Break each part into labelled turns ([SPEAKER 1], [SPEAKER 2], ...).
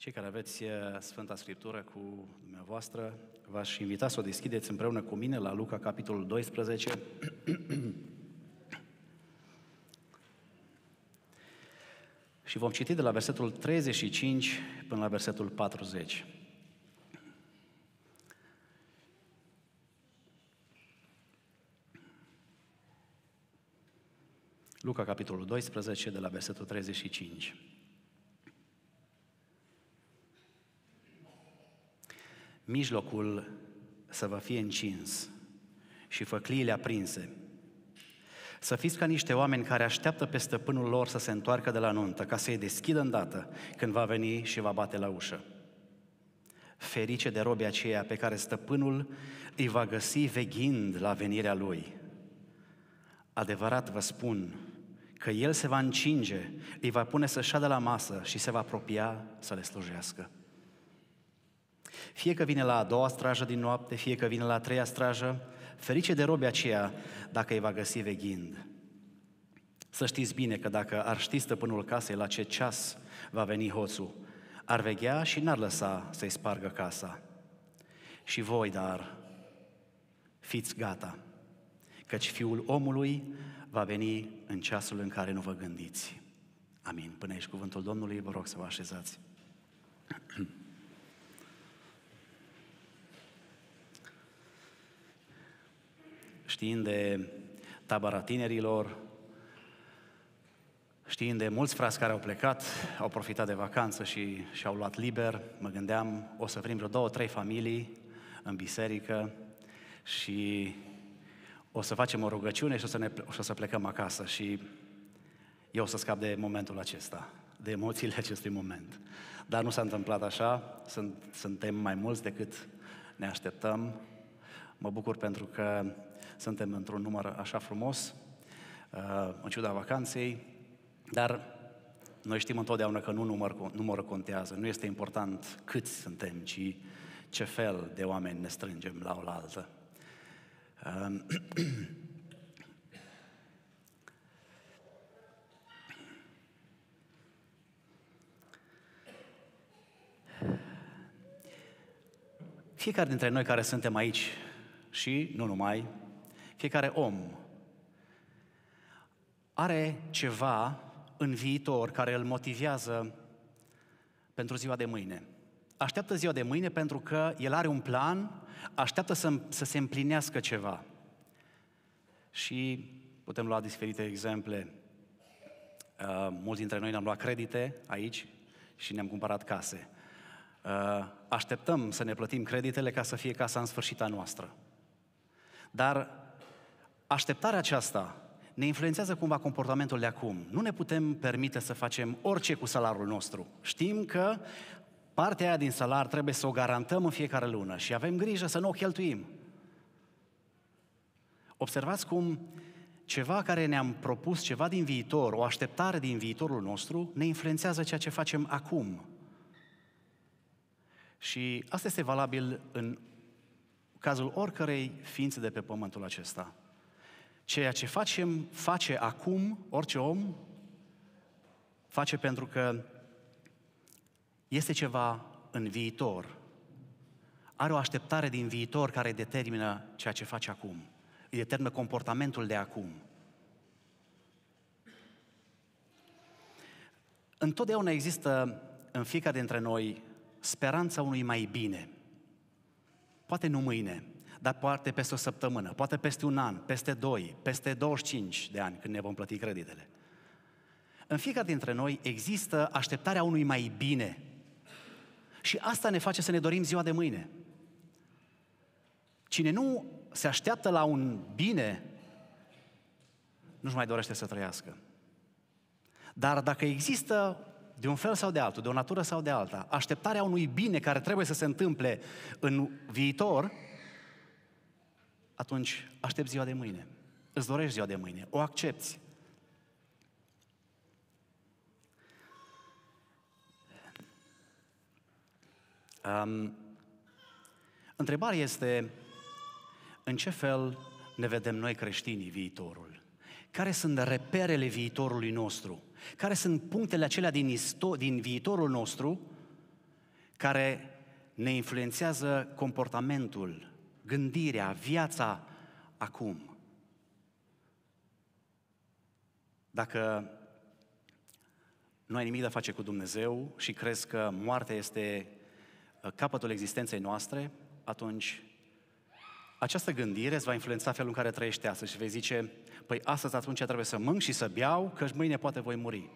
[SPEAKER 1] Cei care aveți eh, Sfânta Scriptură cu dumneavoastră, v-aș invita să o deschideți împreună cu mine la Luca, capitolul 12. Și vom citi de la versetul 35 până la versetul 40. Luca, capitolul 12, de la versetul 35. mijlocul să vă fie încins și făcliile aprinse. Să fiți ca niște oameni care așteaptă pe stăpânul lor să se întoarcă de la nuntă, ca să-i deschidă îndată când va veni și va bate la ușă. Ferice de robia aceea pe care stăpânul îi va găsi veghind la venirea lui. Adevărat vă spun că el se va încinge, îi va pune să șadă la masă și se va apropia să le slujească. Fie că vine la a doua strajă din noapte, fie că vine la a treia strajă, ferice de robia aceea dacă îi va găsi veghind. Să știți bine că dacă ar ști stăpânul casei la ce ceas va veni hoțul, ar veghea și n-ar lăsa să-i spargă casa. Și voi, dar, fiți gata, căci Fiul omului va veni în ceasul în care nu vă gândiți. Amin. Până aici cuvântul Domnului, vă rog să vă așezați. știind de tabăra tinerilor, știind de mulți frați care au plecat, au profitat de vacanță și și-au luat liber, mă gândeam, o să vrem vreo două, trei familii în biserică și o să facem o rugăciune și o să, ne, o să plecăm acasă și eu o să scap de momentul acesta, de emoțiile acestui moment. Dar nu s-a întâmplat așa, sunt, suntem mai mulți decât ne așteptăm. Mă bucur pentru că suntem într-un număr așa frumos, uh, în ciuda vacanței, dar noi știm întotdeauna că nu număr, numărul contează, nu este important câți suntem, ci ce fel de oameni ne strângem la oaltă. Uh, Fiecare dintre noi care suntem aici și nu numai, fiecare om are ceva în viitor care îl motivează pentru ziua de mâine. Așteaptă ziua de mâine pentru că el are un plan, așteaptă să, să se împlinească ceva. Și putem lua diferite exemple. Uh, mulți dintre noi ne-am luat credite aici și ne-am cumpărat case. Uh, așteptăm să ne plătim creditele ca să fie casa în sfârșit a noastră. Dar Așteptarea aceasta ne influențează cumva comportamentul de acum. Nu ne putem permite să facem orice cu salarul nostru. Știm că partea aia din salar trebuie să o garantăm în fiecare lună și avem grijă să nu o cheltuim. Observați cum ceva care ne-am propus, ceva din viitor, o așteptare din viitorul nostru, ne influențează ceea ce facem acum. Și asta este valabil în cazul oricărei ființe de pe pământul acesta. Ceea ce facem, face acum orice om, face pentru că este ceva în viitor. Are o așteptare din viitor care determină ceea ce face acum. Îi determină comportamentul de acum. Întotdeauna există în fiecare dintre noi speranța unui mai bine. Poate nu mâine, dar poate peste o săptămână, poate peste un an, peste doi, peste 25 de ani când ne vom plăti creditele. În fiecare dintre noi există așteptarea unui mai bine. Și asta ne face să ne dorim ziua de mâine. Cine nu se așteaptă la un bine, nu-și mai dorește să trăiască. Dar dacă există de un fel sau de altul, de o natură sau de alta, așteptarea unui bine care trebuie să se întâmple în viitor, atunci aștepți ziua de mâine. Îți dorești ziua de mâine, o accepti. Um, întrebarea este, în ce fel ne vedem noi creștinii viitorul? Care sunt reperele viitorului nostru? Care sunt punctele acelea din, isto- din viitorul nostru care ne influențează comportamentul gândirea, viața acum. Dacă nu ai nimic de a face cu Dumnezeu și crezi că moartea este uh, capătul existenței noastre, atunci această gândire îți va influența felul în care trăiești astăzi și vei zice, păi astăzi atunci trebuie să mânc și să beau, că mâine poate voi muri.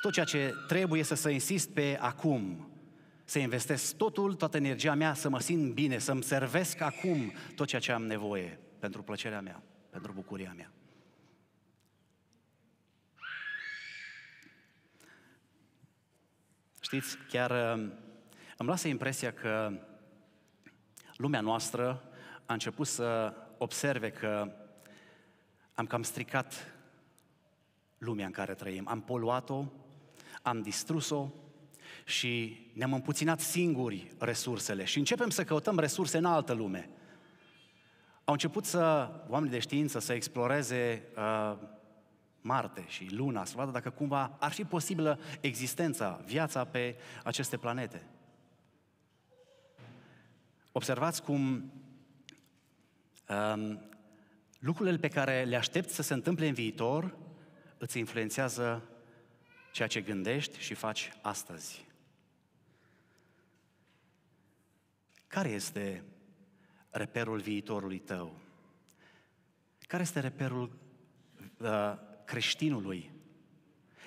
[SPEAKER 1] Tot ceea ce trebuie să se insist pe acum, să investesc totul, toată energia mea, să mă simt bine, să-mi servesc acum tot ceea ce am nevoie pentru plăcerea mea, pentru bucuria mea. Știți, chiar uh, îmi lasă impresia că lumea noastră a început să observe că am cam stricat lumea în care trăim. Am poluat-o, am distrus-o, și ne-am împuținat singuri resursele și începem să căutăm resurse în altă lume. Au început să oamenii de știință să exploreze uh, Marte și Luna, să vadă dacă cumva ar fi posibilă existența, viața pe aceste planete. Observați cum um, lucrurile pe care le aștepți să se întâmple în viitor îți influențează ceea ce gândești și faci astăzi. Care este reperul viitorului tău? Care este reperul uh, creștinului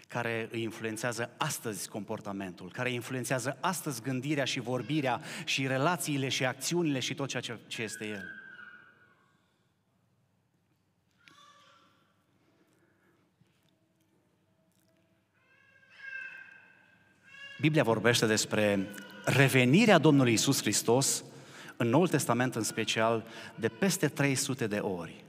[SPEAKER 1] care îi influențează astăzi comportamentul, care influențează astăzi gândirea și vorbirea și relațiile și acțiunile și tot ceea ce, ce este el? Biblia vorbește despre revenirea Domnului Isus Hristos, în Noul Testament în special, de peste 300 de ori.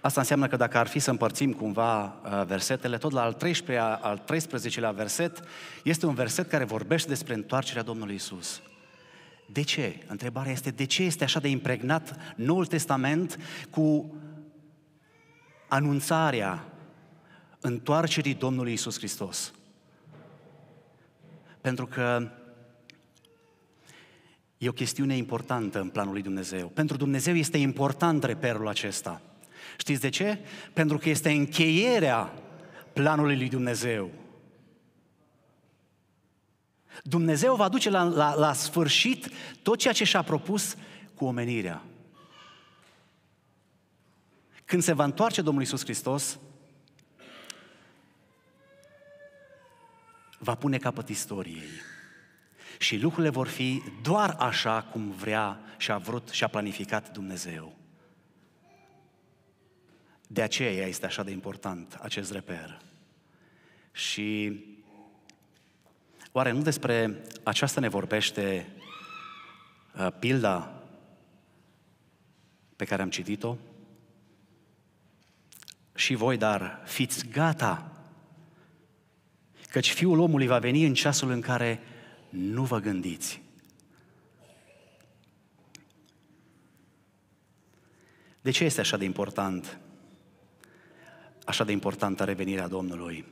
[SPEAKER 1] Asta înseamnă că dacă ar fi să împărțim cumva uh, versetele, tot la al 13-lea, al 13-lea verset, este un verset care vorbește despre întoarcerea Domnului Isus. De ce? Întrebarea este de ce este așa de impregnat Noul Testament cu anunțarea întoarcerii Domnului Isus Hristos? Pentru că e o chestiune importantă în planul lui Dumnezeu. Pentru Dumnezeu este important reperul acesta. Știți de ce? Pentru că este încheierea planului lui Dumnezeu. Dumnezeu va duce la, la, la sfârșit tot ceea ce și-a propus cu omenirea. Când se va întoarce Domnul Isus Hristos, va pune capăt istoriei. Și lucrurile vor fi doar așa cum vrea și a vrut și a planificat Dumnezeu. De aceea este așa de important acest reper. Și oare nu despre aceasta ne vorbește uh, pilda pe care am citit-o? Și voi, dar fiți gata căci Fiul omului va veni în ceasul în care nu vă gândiți. De ce este așa de important, așa de importantă revenirea Domnului?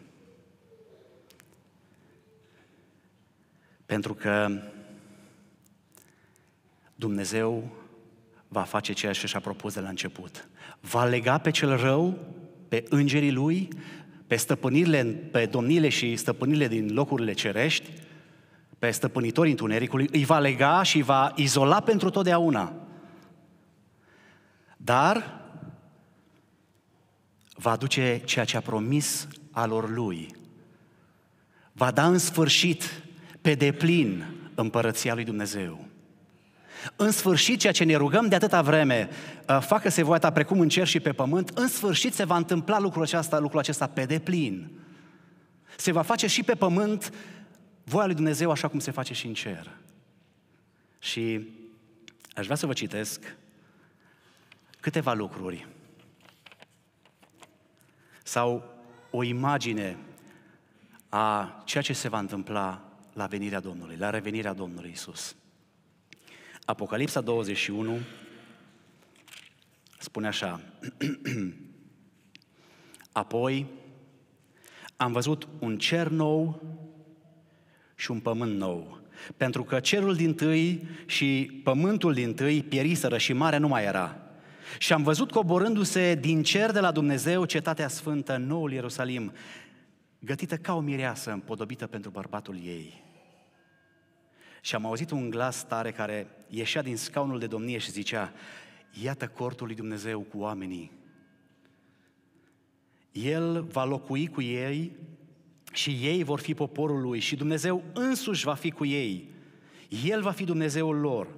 [SPEAKER 1] Pentru că Dumnezeu va face ceea ce și-a propus de la început. Va lega pe cel rău, pe îngerii lui pe stăpânirile, pe domnile și stăpânirile din locurile cerești, pe stăpânitorii întunericului, îi va lega și îi va izola pentru totdeauna. Dar va duce ceea ce a promis alor lui. Va da în sfârșit pe deplin împărăția lui Dumnezeu. În sfârșit, ceea ce ne rugăm de atâta vreme, uh, facă-se voia ta precum în cer și pe pământ, în sfârșit se va întâmpla lucrul acesta, lucrul acesta pe deplin. Se va face și pe pământ voia lui Dumnezeu așa cum se face și în cer. Și aș vrea să vă citesc câteva lucruri sau o imagine a ceea ce se va întâmpla la venirea Domnului, la revenirea Domnului Isus. Apocalipsa 21 spune așa. Apoi am văzut un cer nou și un pământ nou. Pentru că cerul din tâi și pământul din tâi pieriseră și marea nu mai era. Și am văzut coborându-se din cer de la Dumnezeu cetatea sfântă, noul Ierusalim, gătită ca o mireasă împodobită pentru bărbatul ei. Și am auzit un glas tare care ieșea din scaunul de domnie și zicea, iată cortul lui Dumnezeu cu oamenii. El va locui cu ei și ei vor fi poporul lui și Dumnezeu însuși va fi cu ei. El va fi Dumnezeul lor.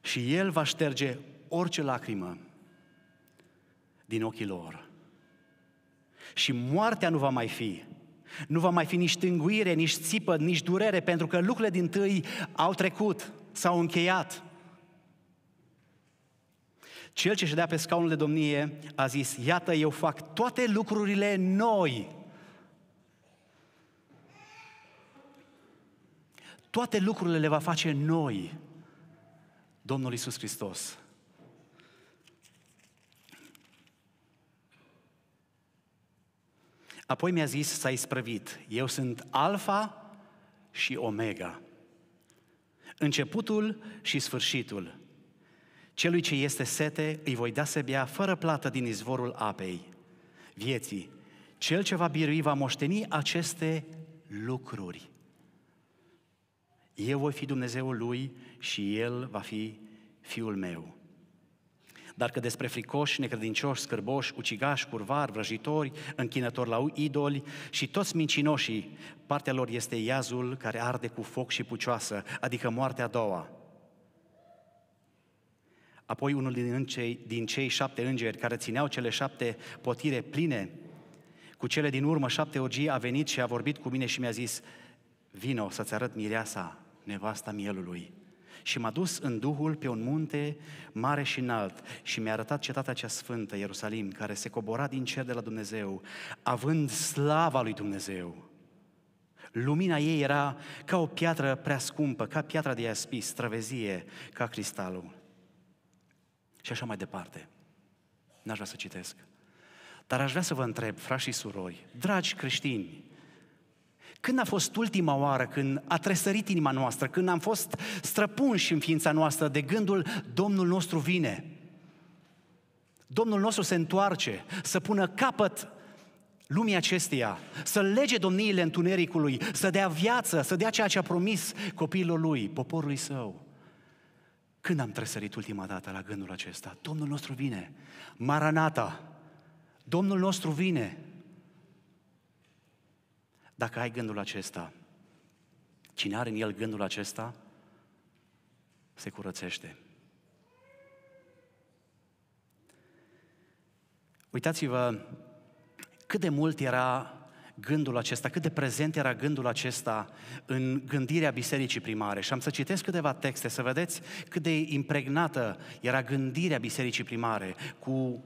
[SPEAKER 1] Și El va șterge orice lacrimă din ochii lor. Și moartea nu va mai fi. Nu va mai fi nici tânguire, nici țipă, nici durere, pentru că lucrurile din tâi au trecut, s-au încheiat. Cel ce ședea pe scaunul de domnie a zis, iată, eu fac toate lucrurile noi. Toate lucrurile le va face noi, Domnul Isus Hristos. Apoi mi-a zis, s-a isprăvit, eu sunt alfa și omega, începutul și sfârșitul. Celui ce este sete îi voi da să bea fără plată din izvorul apei, vieții. Cel ce va birui va moșteni aceste lucruri. Eu voi fi Dumnezeul lui și el va fi fiul meu. Dar că despre fricoși, necredincioși, scârboși, ucigași, curvari, vrăjitori, închinători la idoli și toți mincinoșii, partea lor este iazul care arde cu foc și pucioasă, adică moartea a doua. Apoi unul din cei, din cei șapte îngeri care țineau cele șapte potire pline, cu cele din urmă șapte orgii, a venit și a vorbit cu mine și mi-a zis, vino să-ți arăt mireasa, nevasta mielului. Și m-a dus în Duhul pe un munte mare și înalt și mi-a arătat cetatea cea sfântă, Ierusalim, care se cobora din cer de la Dumnezeu, având slava lui Dumnezeu. Lumina ei era ca o piatră prea scumpă, ca piatra de iaspis, străvezie, ca cristalul. Și așa mai departe. N-aș vrea să citesc. Dar aș vrea să vă întreb, frați și surori, dragi creștini, când a fost ultima oară când a tresărit inima noastră, când am fost străpunși în ființa noastră de gândul Domnul nostru vine? Domnul nostru se întoarce să pună capăt lumii acesteia, să lege domniile întunericului, să dea viață, să dea ceea ce a promis copiilor lui, poporului său. Când am tresărit ultima dată la gândul acesta? Domnul nostru vine, Maranata, Domnul nostru vine, dacă ai gândul acesta, cine are în el gândul acesta, se curățește. Uitați-vă cât de mult era gândul acesta, cât de prezent era gândul acesta în gândirea bisericii primare. Și am să citesc câteva texte, să vedeți cât de impregnată era gândirea bisericii primare cu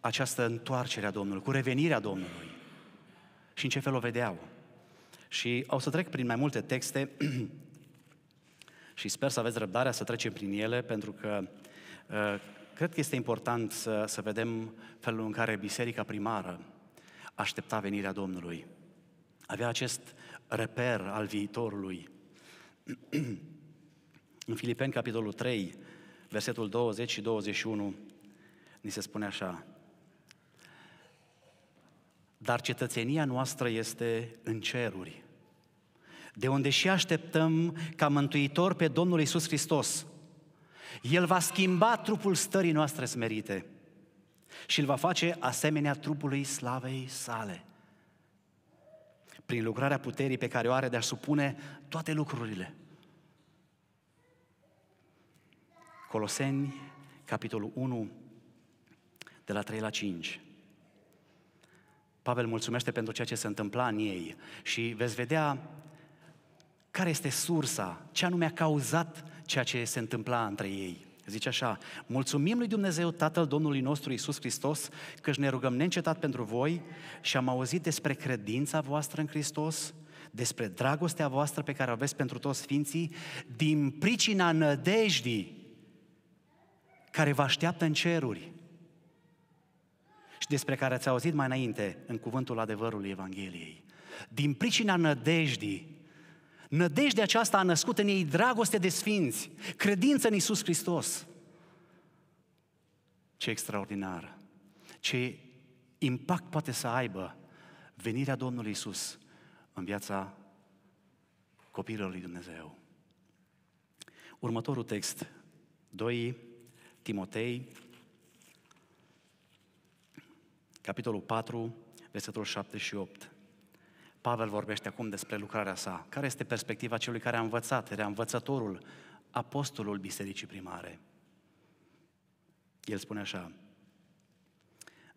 [SPEAKER 1] această întoarcere a Domnului, cu revenirea Domnului și în ce fel o vedeau. Și o să trec prin mai multe texte și sper să aveți răbdarea să trecem prin ele, pentru că uh, cred că este important să, să vedem felul în care biserica primară aștepta venirea Domnului. Avea acest reper al viitorului. în Filipeni, capitolul 3, versetul 20 și 21, ni se spune așa. Dar cetățenia noastră este în ceruri, de unde și așteptăm ca mântuitor pe Domnul Isus Hristos. El va schimba trupul stării noastre smerite și îl va face asemenea trupului slavei sale. Prin lucrarea puterii pe care o are de a supune toate lucrurile. Coloseni, capitolul 1, de la 3 la 5. Pavel mulțumește pentru ceea ce se întâmpla în ei și veți vedea care este sursa, ce anume a cauzat ceea ce se întâmpla între ei. Zice așa, mulțumim lui Dumnezeu Tatăl Domnului nostru Isus Hristos, că ne rugăm neîncetat pentru voi și am auzit despre credința voastră în Hristos, despre dragostea voastră pe care o aveți pentru toți sfinții, din pricina nădejdii care vă așteaptă în ceruri și despre care ați auzit mai înainte în cuvântul adevărului Evangheliei. Din pricina nădejdii, nădejdea aceasta a născut în ei dragoste de sfinți, credință în Isus Hristos. Ce extraordinar! Ce impact poate să aibă venirea Domnului Isus în viața copilului lui Dumnezeu. Următorul text, 2 Timotei capitolul 4, versetul 7 și 8. Pavel vorbește acum despre lucrarea sa. Care este perspectiva celui care a învățat? Era învățătorul, apostolul bisericii primare. El spune așa,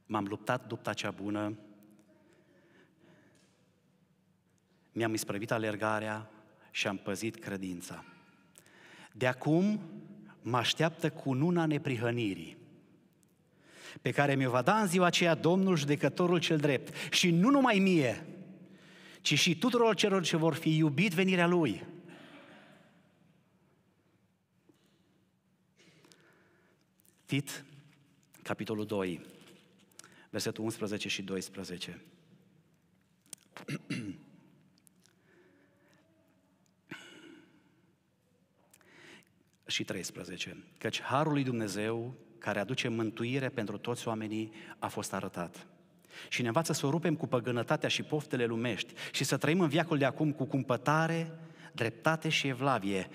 [SPEAKER 1] m-am luptat după cea bună, mi-am isprăvit alergarea și am păzit credința. De acum mă așteaptă nuna neprihănirii pe care mi-o va da în ziua aceea Domnul judecătorul cel drept. Și nu numai mie, ci și tuturor celor ce vor fi iubit venirea Lui. Tit, capitolul 2, versetul 11 și 12. și 13. Căci harul lui Dumnezeu care aduce mântuire pentru toți oamenii a fost arătat. Și ne învață să o rupem cu păgânătatea și poftele lumești și să trăim în viacul de acum cu cumpătare, dreptate și evlavie,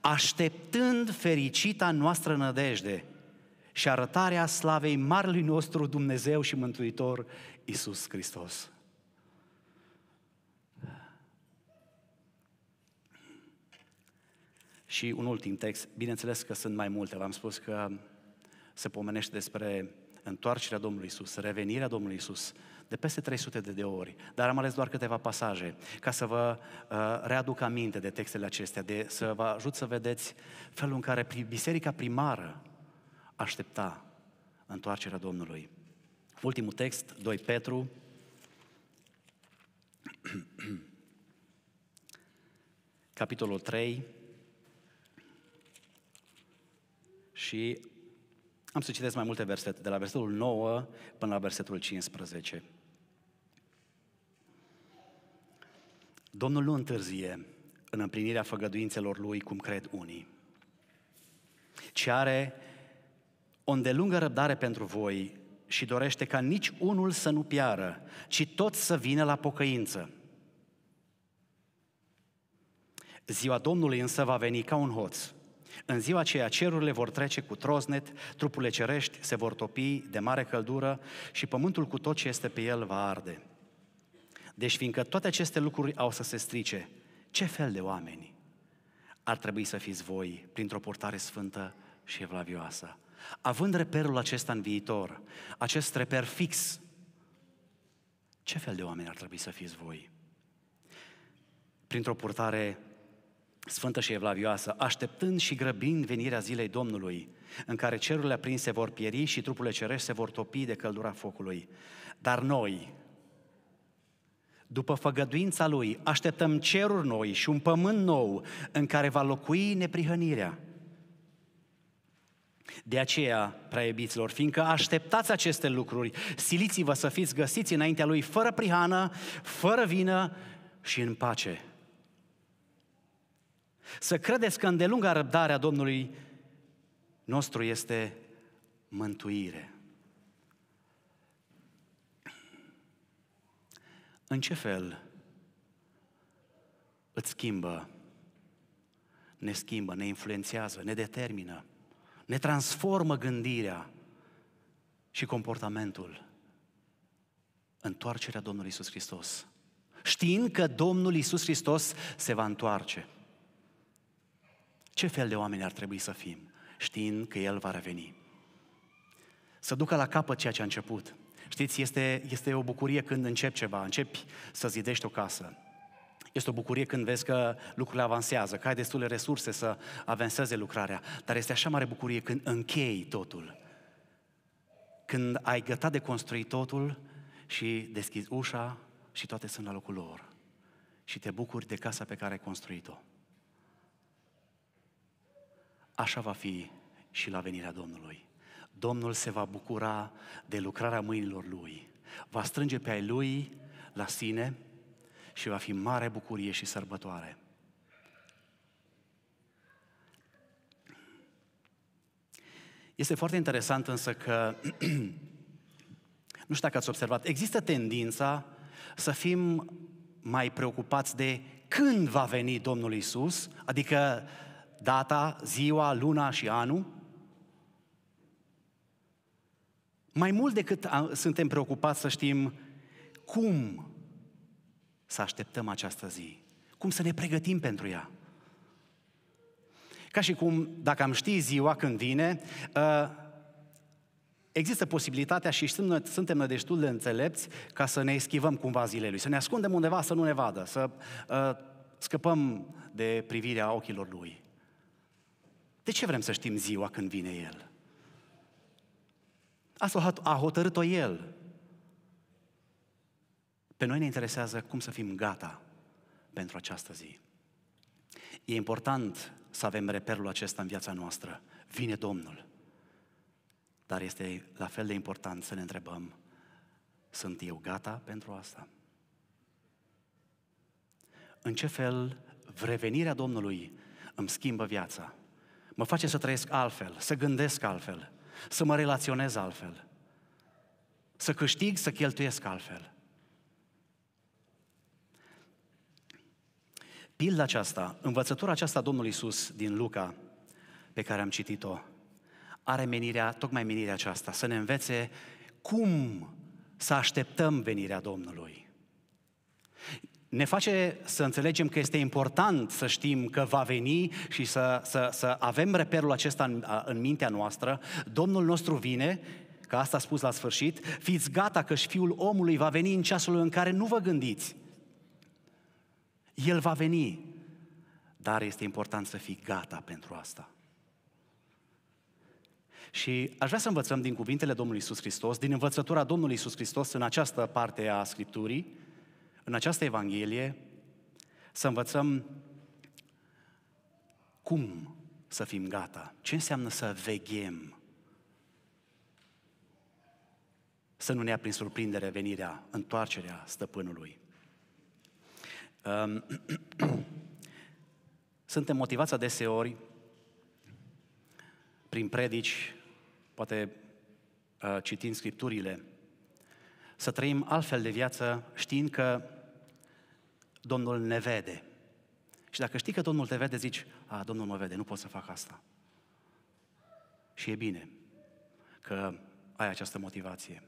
[SPEAKER 1] așteptând fericita noastră nădejde și arătarea slavei marelui nostru Dumnezeu și Mântuitor Isus Hristos. Și un ultim text, bineînțeles că sunt mai multe, v-am spus că se pomenește despre întoarcerea Domnului Isus, revenirea Domnului Isus, de peste 300 de, de ori, dar am ales doar câteva pasaje ca să vă uh, readuc aminte de textele acestea, de, să vă ajut să vedeți felul în care biserica primară aștepta întoarcerea Domnului. Ultimul text, 2 Petru, capitolul 3 și am să citesc mai multe versete, de la versetul 9 până la versetul 15. Domnul nu întârzie în împlinirea făgăduințelor lui, cum cred unii, ci are o îndelungă răbdare pentru voi și dorește ca nici unul să nu piară, ci tot să vină la pocăință. Ziua Domnului însă va veni ca un hoț, în ziua aceea cerurile vor trece cu troznet, trupurile cerești se vor topi de mare căldură și pământul cu tot ce este pe el va arde. Deci fiindcă toate aceste lucruri au să se strice, ce fel de oameni ar trebui să fiți voi printr-o portare sfântă și evlavioasă? Având reperul acesta în viitor, acest reper fix, ce fel de oameni ar trebui să fiți voi? Printr-o purtare sfântă și evlavioasă, așteptând și grăbind venirea zilei Domnului, în care cerurile aprinse vor pieri și trupurile cerești se vor topi de căldura focului. Dar noi, după făgăduința Lui, așteptăm ceruri noi și un pământ nou în care va locui neprihănirea. De aceea, prea iubiților, fiindcă așteptați aceste lucruri, siliți-vă să fiți găsiți înaintea Lui fără prihană, fără vină și în pace. Să credeți că îndelunga răbdarea Domnului nostru este mântuire. În ce fel îți schimbă, ne schimbă, ne influențează, ne determină, ne transformă gândirea și comportamentul? Întoarcerea Domnului Isus Hristos. Știind că Domnul Isus Hristos se va întoarce. Ce fel de oameni ar trebui să fim, știind că El va reveni? Să ducă la capăt ceea ce a început. Știți, este, este o bucurie când începi ceva, începi să zidești o casă. Este o bucurie când vezi că lucrurile avansează, că ai destule resurse să avanseze lucrarea, dar este așa mare bucurie când închei totul. Când ai gătat de construit totul și deschizi ușa și toate sunt la locul lor. Și te bucuri de casa pe care ai construit-o. Așa va fi și la venirea Domnului. Domnul se va bucura de lucrarea mâinilor lui. Va strânge pe ai lui la sine și va fi mare bucurie și sărbătoare. Este foarte interesant însă că, nu știu dacă ați observat, există tendința să fim mai preocupați de când va veni Domnul Isus, adică data, ziua, luna și anul? Mai mult decât suntem preocupați să știm cum să așteptăm această zi, cum să ne pregătim pentru ea. Ca și cum, dacă am ști ziua când vine, ă, există posibilitatea și suntem destul de înțelepți ca să ne eschivăm cumva zilele lui, să ne ascundem undeva să nu ne vadă, să ă, scăpăm de privirea ochilor lui. De ce vrem să știm ziua când vine El? Asta a hotărât-o El. Pe noi ne interesează cum să fim gata pentru această zi. E important să avem reperul acesta în viața noastră. Vine Domnul. Dar este la fel de important să ne întrebăm, sunt eu gata pentru asta? În ce fel revenirea Domnului îmi schimbă viața? mă face să trăiesc altfel, să gândesc altfel, să mă relaționez altfel, să câștig, să cheltuiesc altfel. Pilda aceasta, învățătura aceasta Domnului Iisus din Luca, pe care am citit-o, are menirea, tocmai menirea aceasta, să ne învețe cum să așteptăm venirea Domnului ne face să înțelegem că este important să știm că va veni și să, să, să avem reperul acesta în, în mintea noastră. Domnul nostru vine, că asta a spus la sfârșit, fiți gata că și Fiul omului va veni în ceasul în care nu vă gândiți. El va veni, dar este important să fii gata pentru asta. Și aș vrea să învățăm din cuvintele Domnului Isus Hristos, din învățătura Domnului Isus Hristos în această parte a Scripturii, în această Evanghelie să învățăm cum să fim gata, ce înseamnă să veghem, să nu ne ia prin surprindere venirea, întoarcerea stăpânului. Ehm, suntem motivați adeseori prin predici, poate uh, citind scripturile, să trăim altfel de viață știind că Domnul ne vede. Și dacă știi că Domnul te vede, zici, a, Domnul mă vede, nu pot să fac asta. Și e bine că ai această motivație.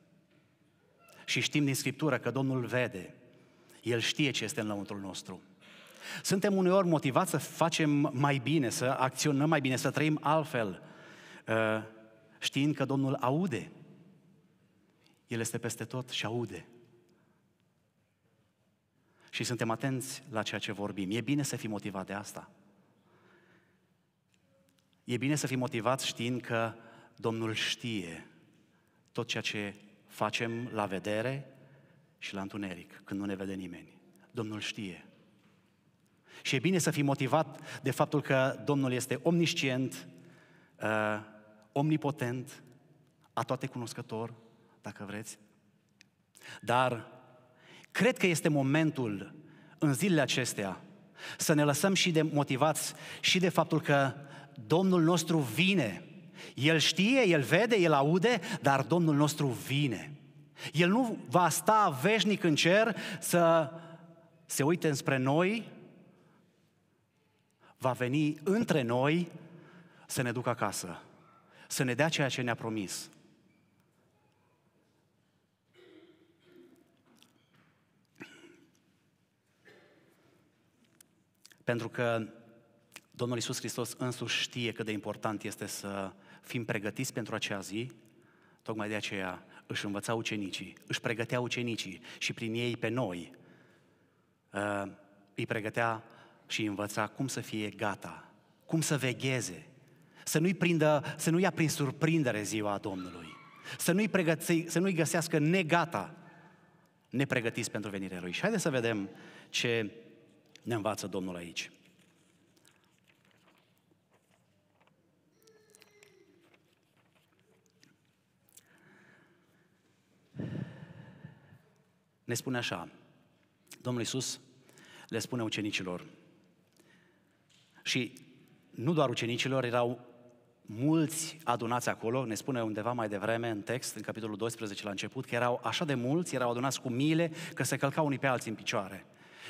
[SPEAKER 1] Și știm din Scriptură că Domnul vede, El știe ce este în lăuntrul nostru. Suntem uneori motivați să facem mai bine, să acționăm mai bine, să trăim altfel, ă, știind că Domnul aude. El este peste tot și aude și suntem atenți la ceea ce vorbim. E bine să fii motivat de asta. E bine să fii motivat știind că Domnul știe tot ceea ce facem la vedere și la întuneric, când nu ne vede nimeni. Domnul știe. Și e bine să fii motivat de faptul că Domnul este omniscient, uh, omnipotent, a toate cunoscător, dacă vreți. Dar Cred că este momentul în zilele acestea să ne lăsăm și de motivați și de faptul că Domnul nostru vine. El știe, El vede, El aude, dar Domnul nostru vine. El nu va sta veșnic în cer să se uite înspre noi, va veni între noi să ne ducă acasă, să ne dea ceea ce ne-a promis. Pentru că Domnul Isus Hristos însuși știe cât de important este să fim pregătiți pentru acea zi, tocmai de aceea își învăța ucenicii, își pregătea ucenicii și prin ei pe noi ă, îi pregătea și îi învăța cum să fie gata, cum să vegheze, să nu-i, prindă, să nu ia prin surprindere ziua Domnului, să nu-i, pregăți, să nu-i găsească negata, nepregătiți pentru venirea Lui. Și haideți să vedem ce ne învață Domnul aici. Ne spune așa, Domnul Iisus le spune ucenicilor, și nu doar ucenicilor, erau mulți adunați acolo, ne spune undeva mai devreme în text, în capitolul 12 la început, că erau așa de mulți, erau adunați cu mile, că se călcau unii pe alții în picioare.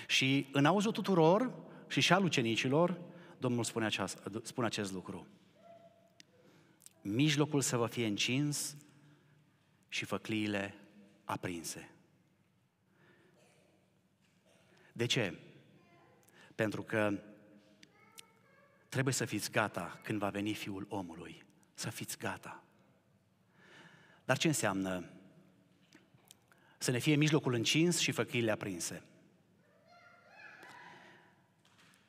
[SPEAKER 1] Și în auzul tuturor și și al ucenicilor, Domnul spune, aceast, spune acest lucru. Mijlocul să vă fie încins și făcliile aprinse. De ce? Pentru că trebuie să fiți gata când va veni Fiul omului. Să fiți gata. Dar ce înseamnă să ne fie mijlocul încins și făcliile aprinse?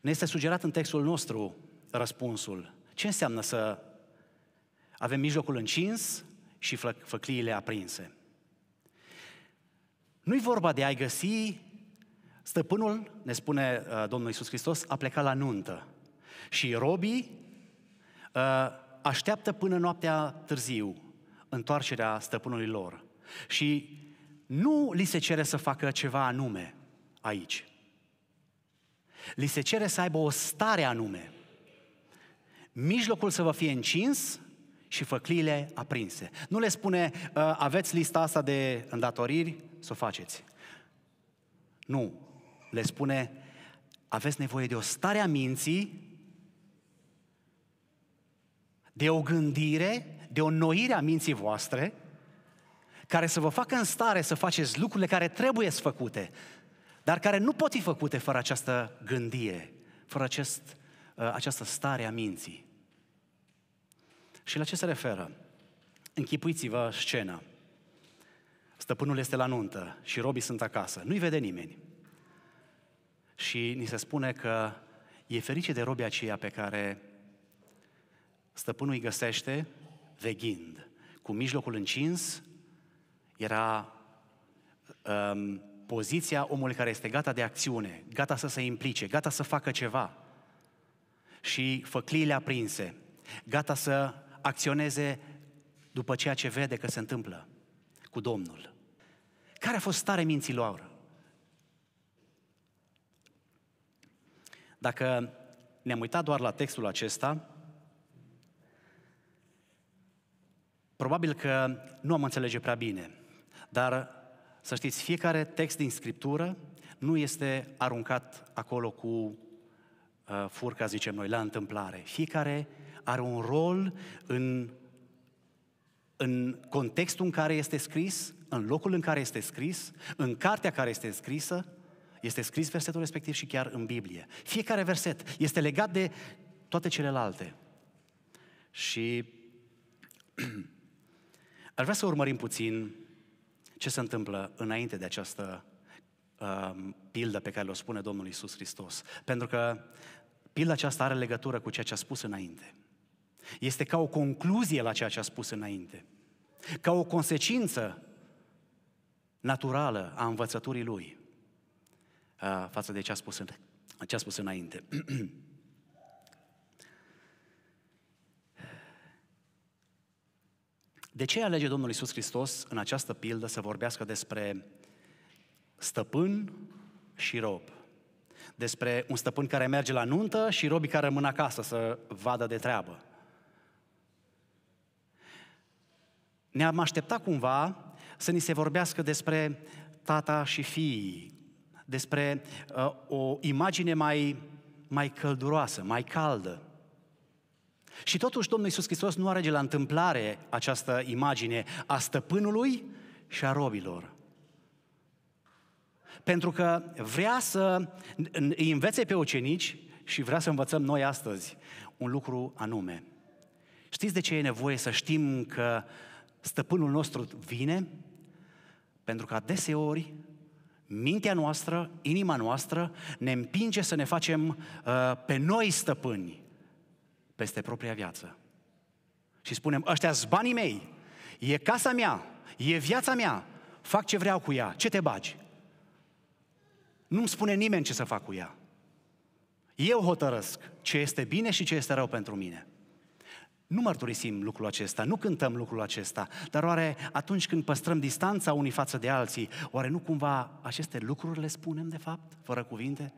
[SPEAKER 1] Ne este sugerat în textul nostru răspunsul. Ce înseamnă să avem mijlocul încins și făcliile aprinse? Nu-i vorba de a-i găsi Stăpânul, ne spune uh, Domnul Isus Hristos, a plecat la nuntă. Și robii uh, așteaptă până noaptea târziu întoarcerea stăpânului lor. Și nu li se cere să facă ceva anume aici. Li se cere să aibă o stare anume. Mijlocul să vă fie încins și făcliile aprinse. Nu le spune, ă, aveți lista asta de îndatoriri, să o faceți. Nu. Le spune, aveți nevoie de o stare a minții, de o gândire, de o noire a minții voastre, care să vă facă în stare să faceți lucrurile care trebuie să făcute dar care nu pot fi făcute fără această gândire, fără acest, uh, această stare a minții. Și la ce se referă? Închipuiți-vă scena. Stăpânul este la nuntă și robii sunt acasă. Nu-i vede nimeni. Și ni se spune că e fericit de robia aceea pe care stăpânul îi găsește veghind. Cu mijlocul încins, era um, poziția omului care este gata de acțiune, gata să se implice, gata să facă ceva și făcliile aprinse, gata să acționeze după ceea ce vede că se întâmplă cu Domnul. Care a fost stare minții lor? Dacă ne-am uitat doar la textul acesta, probabil că nu am înțelege prea bine, dar să știți, fiecare text din Scriptură nu este aruncat acolo cu uh, furca, zicem noi, la întâmplare. Fiecare are un rol în, în contextul în care este scris, în locul în care este scris, în cartea care este scrisă, este scris versetul respectiv și chiar în Biblie. Fiecare verset este legat de toate celelalte. Și ar vrea să urmărim puțin ce se întâmplă înainte de această uh, pildă pe care o spune Domnul Isus Hristos? Pentru că pilda aceasta are legătură cu ceea ce a spus înainte. Este ca o concluzie la ceea ce a spus înainte. Ca o consecință naturală a învățăturii lui uh, față de ce a spus, în, ce a spus înainte. De ce alege Domnul Isus Hristos în această pildă să vorbească despre stăpân și rob? Despre un stăpân care merge la nuntă și robii care rămân acasă să vadă de treabă. Ne-am așteptat cumva să ni se vorbească despre tata și fiii, despre uh, o imagine mai, mai călduroasă, mai caldă. Și totuși Domnul Iisus Hristos nu arege la întâmplare această imagine a stăpânului și a robilor. Pentru că vrea să îi învețe pe ucenici și vrea să învățăm noi astăzi un lucru anume. Știți de ce e nevoie să știm că stăpânul nostru vine? Pentru că adeseori mintea noastră, inima noastră ne împinge să ne facem uh, pe noi stăpâni peste propria viață. Și spunem, ăștia sunt banii mei, e casa mea, e viața mea, fac ce vreau cu ea, ce te bagi? Nu-mi spune nimeni ce să fac cu ea. Eu hotărăsc ce este bine și ce este rău pentru mine. Nu mărturisim lucrul acesta, nu cântăm lucrul acesta, dar oare atunci când păstrăm distanța unii față de alții, oare nu cumva aceste lucruri le spunem de fapt, fără cuvinte?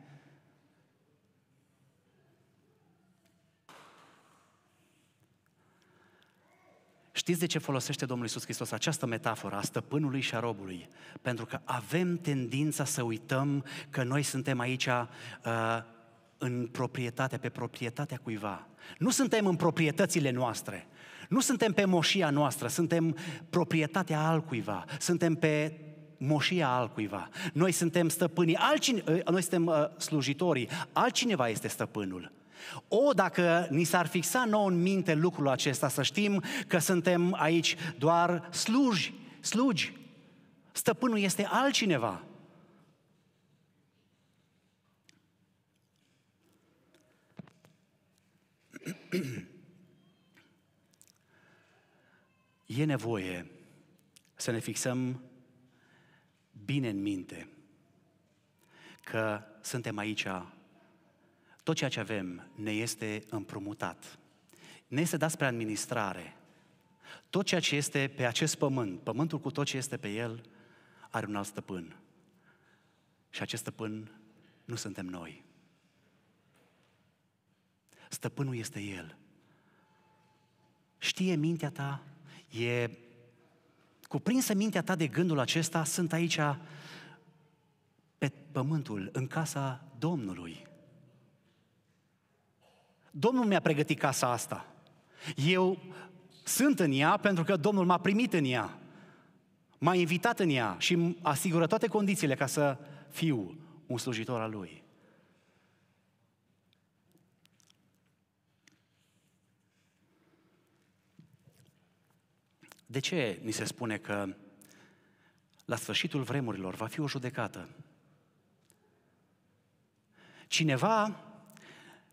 [SPEAKER 1] Știți de ce folosește Domnul Iisus Hristos această metaforă a stăpânului și a robului? Pentru că avem tendința să uităm că noi suntem aici uh, în proprietate pe proprietatea cuiva. Nu suntem în proprietățile noastre. Nu suntem pe moșia noastră, suntem proprietatea altcuiva, suntem pe moșia altcuiva. Noi suntem stăpânii, altcine, uh, noi suntem uh, slujitorii, altcineva este stăpânul. O, dacă ni s-ar fixa nou în minte lucrul acesta, să știm că suntem aici doar sluji, slugi. Stăpânul este altcineva. E nevoie să ne fixăm bine în minte că suntem aici tot ceea ce avem ne este împrumutat. Ne este dat spre administrare. Tot ceea ce este pe acest pământ, pământul cu tot ce este pe el, are un alt stăpân. Și acest stăpân nu suntem noi. Stăpânul este El. Știe mintea ta, e cuprinsă mintea ta de gândul acesta, sunt aici pe pământul, în casa Domnului. Domnul mi-a pregătit casa asta. Eu sunt în ea pentru că Domnul m-a primit în ea. M-a invitat în ea și asigură toate condițiile ca să fiu un slujitor al Lui. De ce ni se spune că la sfârșitul vremurilor va fi o judecată? Cineva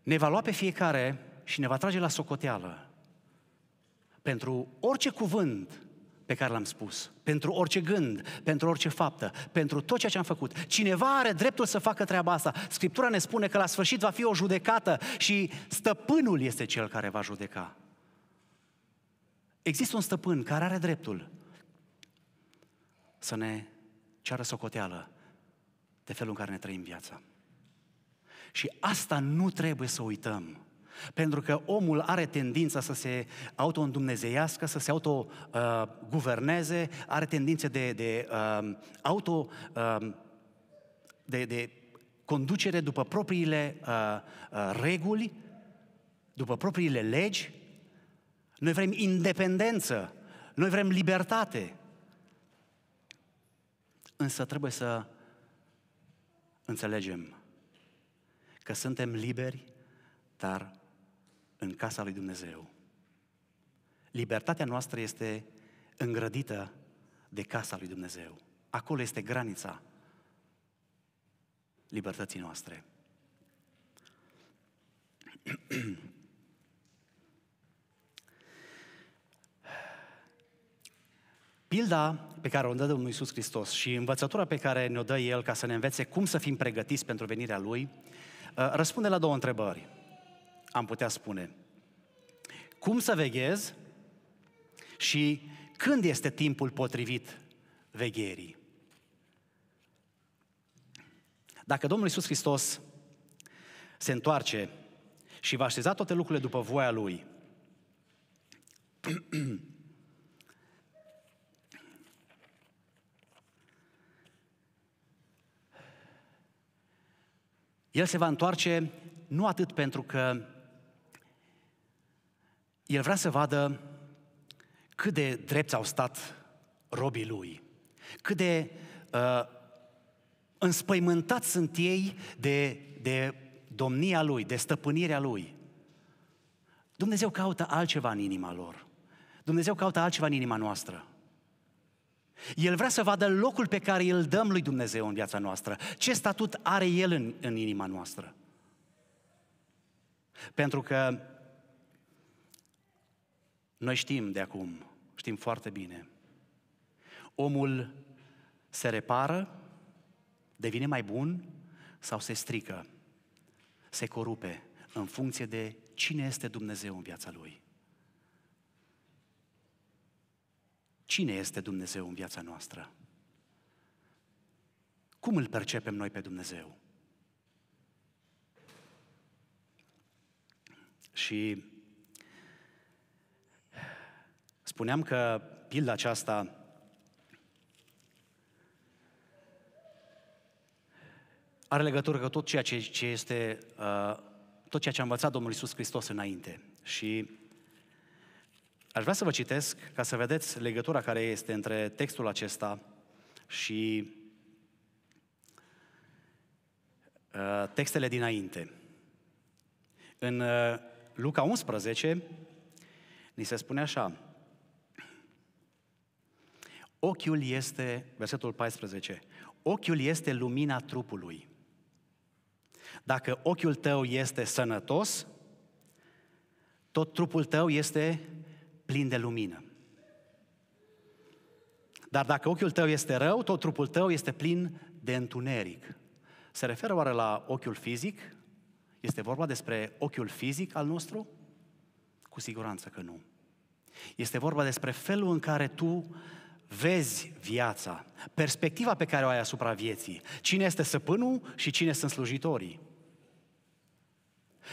[SPEAKER 1] ne va lua pe fiecare și ne va trage la socoteală pentru orice cuvânt pe care l-am spus, pentru orice gând, pentru orice faptă, pentru tot ceea ce am făcut. Cineva are dreptul să facă treaba asta. Scriptura ne spune că la sfârșit va fi o judecată și stăpânul este cel care va judeca. Există un stăpân care are dreptul să ne ceară socoteală de felul în care ne trăim viața. Și asta nu trebuie să uităm. Pentru că omul are tendința să se auto să se auto-guverneze, uh, are tendințe de, de uh, auto... Uh, de, de conducere după propriile uh, uh, reguli, după propriile legi. Noi vrem independență, noi vrem libertate. Însă trebuie să înțelegem că suntem liberi, dar în casa lui Dumnezeu. Libertatea noastră este îngrădită de casa lui Dumnezeu. Acolo este granița libertății noastre. Pilda pe care o dă Domnul Iisus Hristos și învățătura pe care ne-o dă El ca să ne învețe cum să fim pregătiți pentru venirea Lui, Uh, răspunde la două întrebări, am putea spune. Cum să veghez și când este timpul potrivit vegherii? Dacă Domnul Iisus Hristos se întoarce și va așeza toate lucrurile după voia Lui, El se va întoarce nu atât pentru că el vrea să vadă cât de drepți au stat robii lui, cât de uh, înspăimântați sunt ei de, de domnia lui, de stăpânirea lui. Dumnezeu caută altceva în inima lor. Dumnezeu caută altceva în inima noastră. El vrea să vadă locul pe care îl dăm lui Dumnezeu în viața noastră. Ce statut are El în, în inima noastră? Pentru că noi știm de acum, știm foarte bine, omul se repară, devine mai bun sau se strică, se corupe în funcție de cine este Dumnezeu în viața lui. Cine este Dumnezeu în viața noastră? Cum îl percepem noi pe Dumnezeu? Și spuneam că pilda aceasta are legătură cu tot ceea ce, ce este, uh, tot ceea ce a învățat Domnul Isus Hristos înainte. Și Aș vrea să vă citesc ca să vedeți legătura care este între textul acesta și uh, textele dinainte. În uh, Luca 11 ni se spune așa, Ochiul este, versetul 14, ochiul este lumina trupului. Dacă ochiul tău este sănătos, tot trupul tău este plin de lumină. Dar dacă ochiul tău este rău, tot trupul tău este plin de întuneric. Se referă oare la ochiul fizic? Este vorba despre ochiul fizic al nostru? Cu siguranță că nu. Este vorba despre felul în care tu vezi viața, perspectiva pe care o ai asupra vieții, cine este săpânul și cine sunt slujitorii.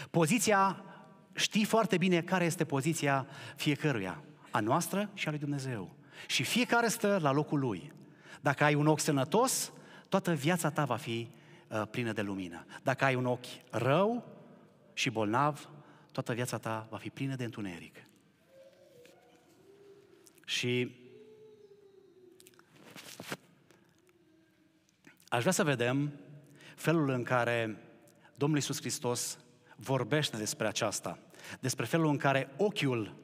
[SPEAKER 1] Poziția știi foarte bine care este poziția fiecăruia, a noastră și a lui Dumnezeu. Și fiecare stă la locul lui. Dacă ai un ochi sănătos, toată viața ta va fi uh, plină de lumină. Dacă ai un ochi rău și bolnav, toată viața ta va fi plină de întuneric. Și aș vrea să vedem felul în care Domnul Iisus Hristos vorbește despre aceasta, despre felul în care ochiul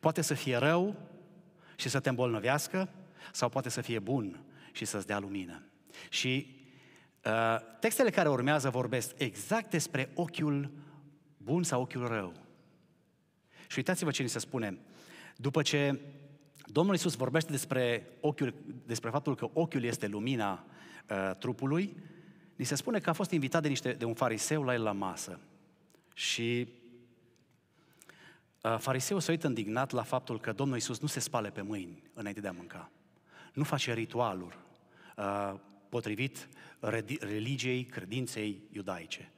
[SPEAKER 1] poate să fie rău și să te îmbolnăvească, sau poate să fie bun și să-ți dea lumină. Și uh, textele care urmează vorbesc exact despre ochiul bun sau ochiul rău. Și uitați-vă ce ni se spune. După ce Domnul Isus vorbește despre, ochiul, despre faptul că ochiul este lumina uh, trupului, ni se spune că a fost invitat de, niște, de un fariseu la el la masă. Și uh, fariseul se uită indignat la faptul că Domnul Iisus nu se spală pe mâini înainte de a mânca. Nu face ritualuri uh, potrivit religiei, credinței iudaice.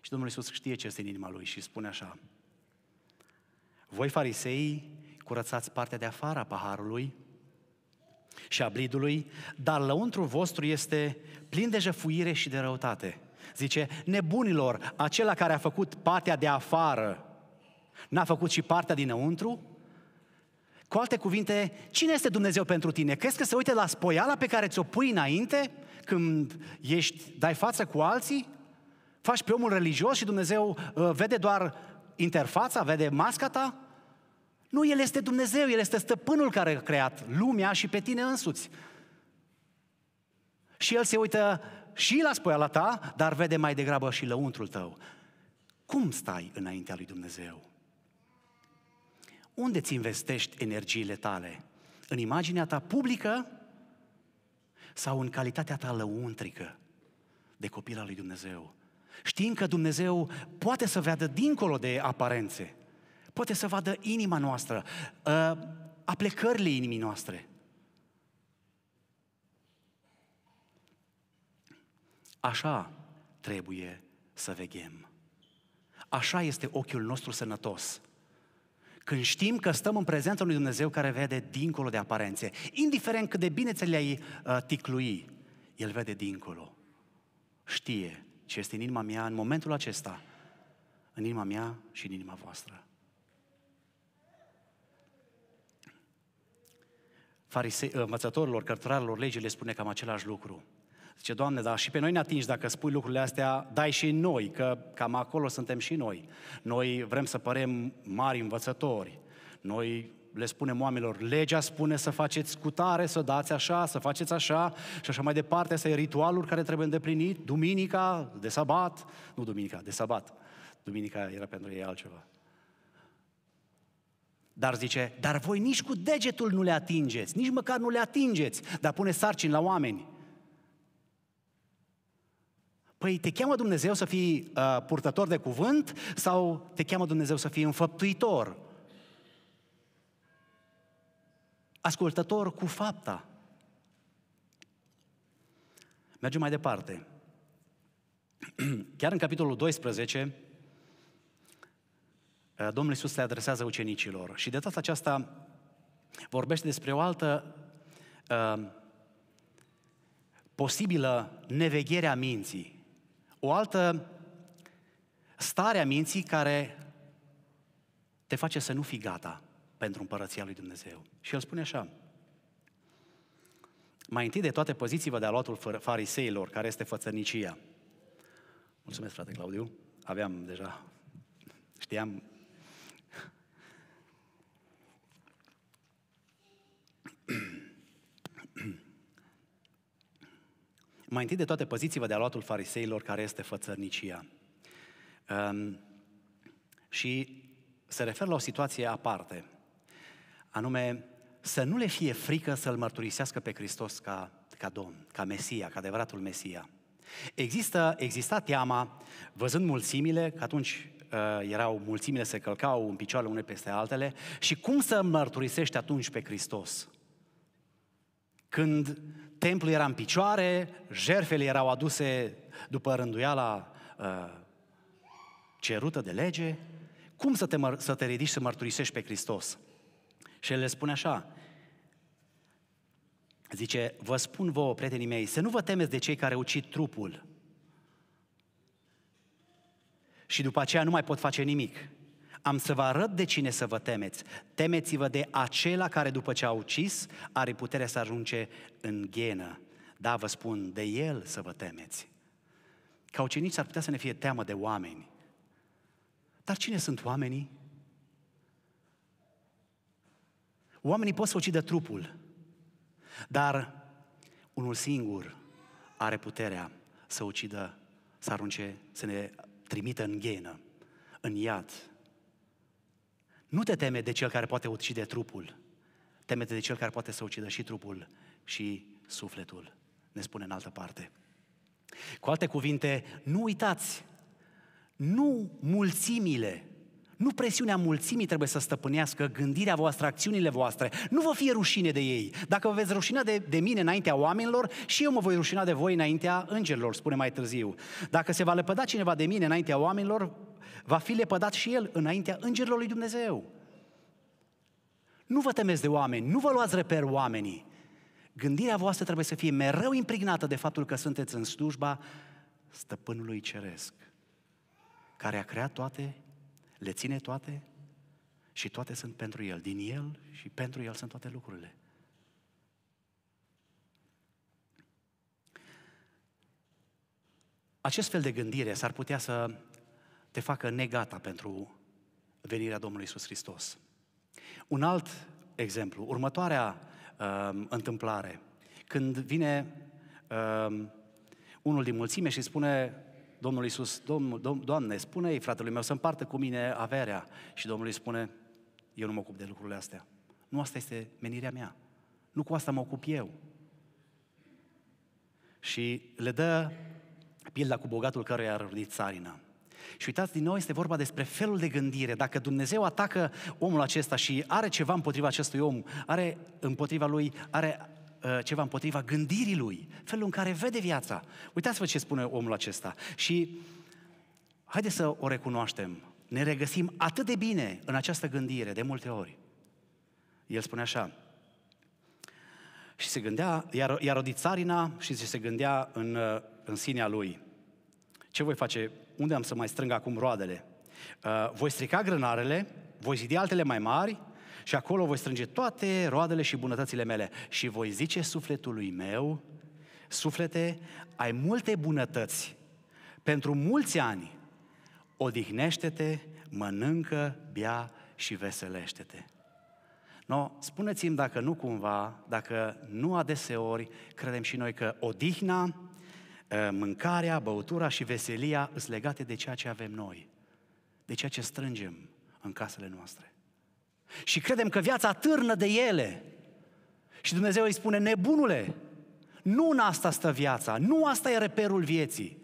[SPEAKER 1] Și Domnul Iisus știe ce este în inima lui și spune așa, voi farisei curățați partea de afară a paharului și a blidului, dar lăuntru vostru este plin de jăfuire și de răutate. Zice, nebunilor, acela care a făcut partea de afară, n-a făcut și partea dinăuntru? Cu alte cuvinte, cine este Dumnezeu pentru tine? Crezi că se uite la spoiala pe care ți-o pui înainte când ești, dai față cu alții? Faci pe omul religios și Dumnezeu uh, vede doar interfața, vede masca ta? Nu, El este Dumnezeu, El este stăpânul care a creat lumea și pe tine însuți. Și El se uită și la spoiala ta, dar vede mai degrabă și lăuntrul tău. Cum stai înaintea lui Dumnezeu? Unde ți investești energiile tale? În imaginea ta publică sau în calitatea ta lăuntrică de copil al lui Dumnezeu? Știind că Dumnezeu poate să vadă dincolo de aparențe, poate să vadă inima noastră, uh, A plecările inimii noastre – Așa trebuie să veghem. Așa este ochiul nostru sănătos. Când știm că stăm în prezența lui Dumnezeu care vede dincolo de aparențe, indiferent cât de bine ți le-ai uh, ticlui, El vede dincolo. Știe ce este în inima mea în momentul acesta, în inima mea și în inima voastră. Farise- uh, învățătorilor, cărturarilor legii le spune cam același lucru. Zice, Doamne, dar și pe noi ne atingi dacă spui lucrurile astea, dai și noi, că cam acolo suntem și noi. Noi vrem să părem mari învățători. Noi le spunem oamenilor, legea spune să faceți cutare, să dați așa, să faceți așa și așa mai departe, să e ritualuri care trebuie îndeplinit, duminica, de sabat, nu duminica, de sabat. Duminica era pentru ei altceva. Dar zice, dar voi nici cu degetul nu le atingeți, nici măcar nu le atingeți, dar pune sarcini la oameni. Păi te cheamă Dumnezeu să fii uh, purtător de cuvânt sau te cheamă Dumnezeu să fii înfăptuitor? Ascultător cu fapta. Mergem mai departe. Chiar în capitolul 12, uh, Domnul Iisus se adresează ucenicilor și de data aceasta vorbește despre o altă uh, posibilă neveghere a minții. O altă stare a minții care te face să nu fii gata pentru împărăția lui Dumnezeu. Și el spune așa, mai întâi de toate poziții-vă de aluatul fariseilor, care este fățărnicia. Mulțumesc, frate Claudiu, aveam deja, știam. Mai întâi de toate, păziți-vă de aluatul fariseilor, care este fățărnicia. Um, și se refer la o situație aparte, anume să nu le fie frică să-L mărturisească pe Hristos ca, ca Domn, ca Mesia, ca adevăratul Mesia. Există, exista teama, văzând mulțimile, că atunci uh, erau mulțimile, se călcau în picioare une peste altele, și cum să mărturisești atunci pe Hristos? Când templul era în picioare, jerfele erau aduse după rânduiala uh, cerută de lege, cum să te, măr- să te ridici să mărturisești pe Hristos? Și el le spune așa, zice, vă spun vouă, prietenii mei, să nu vă temeți de cei care ucid trupul și după aceea nu mai pot face nimic. Am să vă arăt de cine să vă temeți. Temeți-vă de acela care după ce a ucis are puterea să arunce în ghenă. Da, vă spun, de el să vă temeți. Ca ucenici ar putea să ne fie teamă de oameni. Dar cine sunt oamenii? Oamenii pot să ucidă trupul, dar unul singur are puterea să ucidă, să arunce, să ne trimită în ghenă, în iad, nu te teme de cel care poate ucide trupul, teme de cel care poate să ucidă și trupul și sufletul, ne spune în altă parte. Cu alte cuvinte, nu uitați, nu mulțimile, nu presiunea mulțimii trebuie să stăpânească gândirea voastră, acțiunile voastre. Nu vă fie rușine de ei. Dacă vă veți rușina de, de mine înaintea oamenilor, și eu mă voi rușina de voi înaintea îngerilor, spune mai târziu. Dacă se va lepăda cineva de mine înaintea oamenilor, va fi lepădat și el înaintea îngerilor lui Dumnezeu. Nu vă temeți de oameni, nu vă luați reper oamenii. Gândirea voastră trebuie să fie mereu impregnată de faptul că sunteți în slujba stăpânului ceresc, care a creat toate, le ține toate și toate sunt pentru el. Din el și pentru el sunt toate lucrurile. Acest fel de gândire s-ar putea să te facă negata pentru venirea Domnului Isus Hristos. Un alt exemplu, următoarea uh, întâmplare, când vine uh, unul din mulțime și spune Domnul Iisus, Dom, Do, Doamne, spune-i fratelui meu să împartă cu mine averea. Și Domnul îi spune, eu nu mă ocup de lucrurile astea. Nu asta este menirea mea. Nu cu asta mă ocup eu. Și le dă pilda cu bogatul care i-a râvnit țarina. Și uitați, din nou este vorba despre felul de gândire. Dacă Dumnezeu atacă omul acesta și are ceva împotriva acestui om, are împotriva lui, are uh, ceva împotriva gândirii lui, felul în care vede viața. Uitați-vă ce spune omul acesta. Și haideți să o recunoaștem. Ne regăsim atât de bine în această gândire, de multe ori. El spune așa, și se gândea, iar, iar odițarina și se gândea în, uh, în sinea lui. Ce voi face? Unde am să mai strâng acum roadele? Uh, voi strica grânarele, voi zidi altele mai mari și acolo voi strânge toate roadele și bunătățile mele. Și voi zice sufletului meu, suflete, ai multe bunătăți pentru mulți ani. Odihnește-te, mănâncă, bea și veselește-te. No, spuneți-mi dacă nu cumva, dacă nu adeseori credem și noi că odihna, Ă, mâncarea, băutura și veselia sunt legate de ceea ce avem noi, de ceea ce strângem în casele noastre. Și credem că viața târnă de ele. Și Dumnezeu îi spune, nebunule, nu în asta stă viața, nu asta e reperul vieții.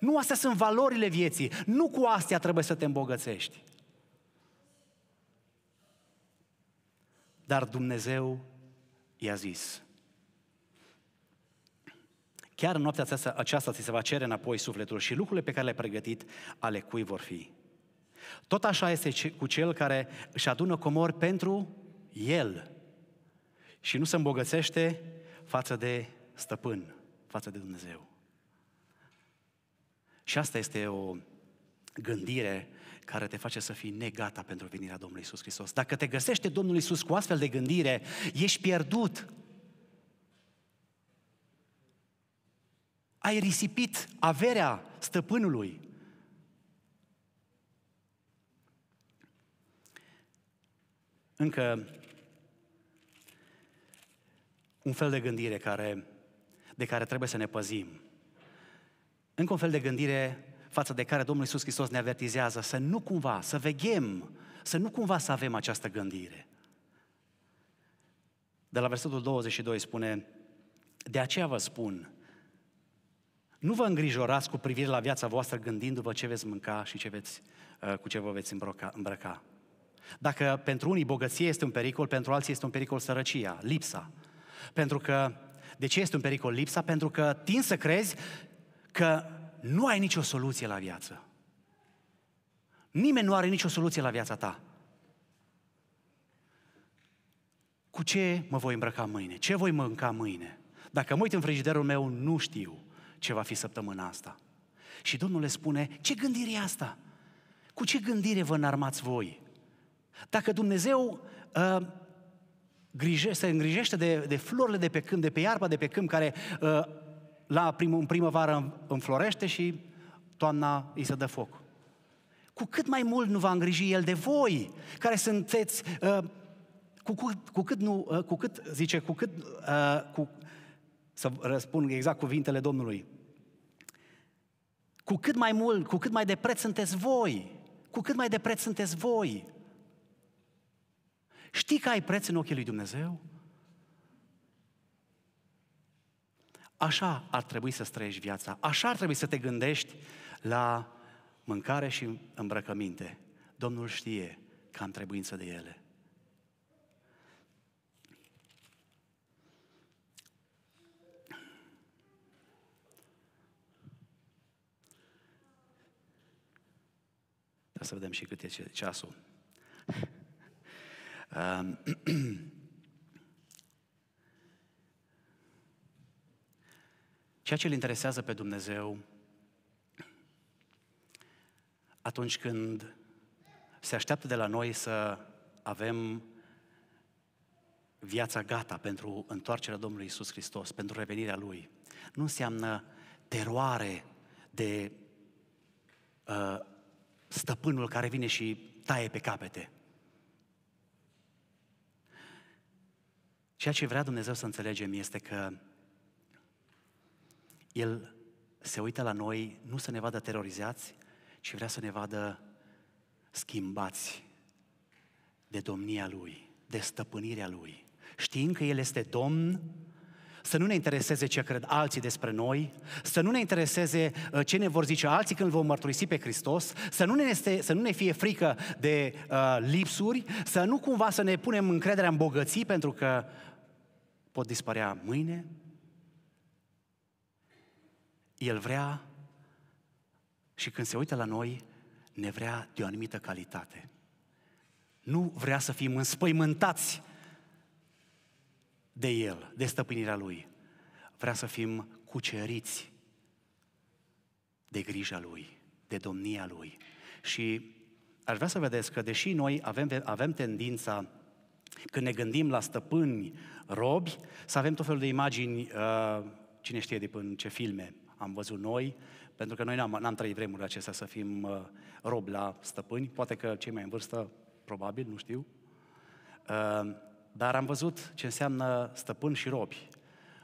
[SPEAKER 1] Nu astea sunt valorile vieții, nu cu astea trebuie să te îmbogățești. Dar Dumnezeu i-a zis, Chiar în noaptea aceasta, aceasta ți se va cere înapoi sufletul și lucrurile pe care le-ai pregătit ale cui vor fi. Tot așa este cu cel care își adună comori pentru el și nu se îmbogățește față de stăpân, față de Dumnezeu. Și asta este o gândire care te face să fii negata pentru venirea Domnului Isus Hristos. Dacă te găsește Domnul Isus cu astfel de gândire, ești pierdut. ai risipit averea stăpânului. Încă un fel de gândire care, de care trebuie să ne păzim. Încă un fel de gândire față de care Domnul Iisus Hristos ne avertizează să nu cumva, să veghem, să nu cumva să avem această gândire. De la versetul 22 spune, de aceea vă spun, nu vă îngrijorați cu privire la viața voastră gândindu-vă ce veți mânca și ce veți, uh, cu ce vă veți îmbrăca. Dacă pentru unii bogăția este un pericol, pentru alții este un pericol sărăcia, lipsa. Pentru că, de ce este un pericol lipsa? Pentru că tin să crezi că nu ai nicio soluție la viață. Nimeni nu are nicio soluție la viața ta. Cu ce mă voi îmbrăca mâine? Ce voi mânca mâine? Dacă mă uit în frigiderul meu, nu știu ce va fi săptămâna asta. Și Domnul le spune, ce gândire e asta? Cu ce gândire vă înarmați voi? Dacă Dumnezeu uh, grije, se îngrijește de, de florile de pe câmp, de pe iarba de pe câmp, care uh, la prim, în primăvară înflorește și toamna îi se dă foc. Cu cât mai mult nu va îngriji El de voi, care sunteți, uh, cu, cu, cu cât nu, uh, cu cât, zice, cu cât, uh, cu, să răspund exact cuvintele Domnului. Cu cât mai mult, cu cât mai de preț sunteți voi, cu cât mai de preț sunteți voi. Știi că ai preț în ochii lui Dumnezeu? Așa ar trebui să străiești viața, așa ar trebui să te gândești la mâncare și îmbrăcăminte. Domnul știe că am trebuință de ele. Ca să vedem și cât e ceasul. Ceea ce îl interesează pe Dumnezeu atunci când se așteaptă de la noi să avem viața gata pentru întoarcerea Domnului Isus Hristos, pentru revenirea Lui, nu înseamnă teroare de uh, stăpânul care vine și taie pe capete. Ceea ce vrea Dumnezeu să înțelegem este că El se uită la noi nu să ne vadă terorizați, ci vrea să ne vadă schimbați de domnia Lui, de stăpânirea Lui. Știind că El este Domn, să nu ne intereseze ce cred alții despre noi, să nu ne intereseze uh, ce ne vor zice alții când vom mărturisi pe Hristos, să nu ne, este, să nu ne fie frică de uh, lipsuri, să nu cumva să ne punem încrederea în bogății pentru că pot dispărea mâine. El vrea și când se uită la noi, ne vrea de o anumită calitate. Nu vrea să fim înspăimântați de El, de stăpânirea Lui. Vrea să fim cuceriți de grija Lui, de domnia Lui. Și aș vrea să vedeți că deși noi avem, avem tendința când ne gândim la stăpâni, robi, să avem tot felul de imagini, uh, cine știe de până ce filme am văzut noi, pentru că noi n-am, n-am trăit vremurile acestea să fim uh, robi la stăpâni, poate că cei mai în vârstă, probabil, nu știu. Uh, dar am văzut ce înseamnă stăpân și robi.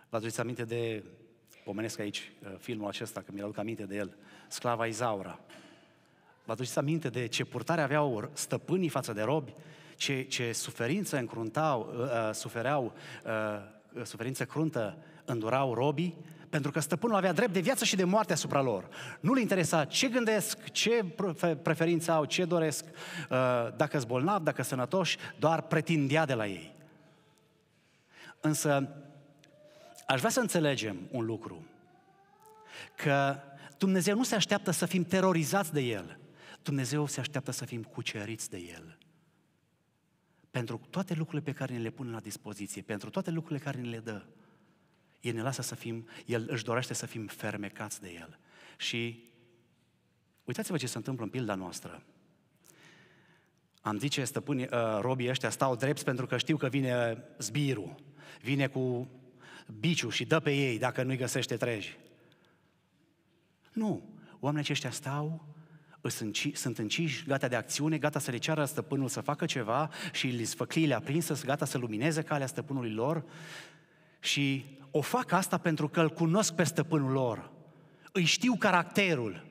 [SPEAKER 1] Vă aduceți aminte de, pomenesc aici uh, filmul acesta, că mi-l aduc aminte de el, Sclava Izaura. Vă aduceți aminte de ce purtare aveau stăpânii față de robi, ce, ce suferință încruntau, uh, uh, sufereau, uh, suferință cruntă îndurau robii, pentru că stăpânul avea drept de viață și de moarte asupra lor. Nu le interesa ce gândesc, ce preferință au, ce doresc, uh, dacă sunt bolnav, dacă sănătoși, doar pretindea de la ei. Însă aș vrea să înțelegem un lucru, că Dumnezeu nu se așteaptă să fim terorizați de El, Dumnezeu se așteaptă să fim cuceriți de El. Pentru toate lucrurile pe care ne le pune la dispoziție, pentru toate lucrurile care ne le dă, el ne lasă să fim, El își dorește să fim fermecați de El. Și uitați-vă ce se întâmplă în pilda noastră. Am zice, stăpâni, uh, robii ăștia stau drept, pentru că știu că vine zbirul vine cu biciu și dă pe ei dacă nu-i găsește treji. Nu. Oamenii aceștia stau, sunt înciși, gata de acțiune, gata să le ceară stăpânul să facă ceva și sfăcliile aprinsă, gata să lumineze calea stăpânului lor și o fac asta pentru că îl cunosc pe stăpânul lor. Îi știu caracterul.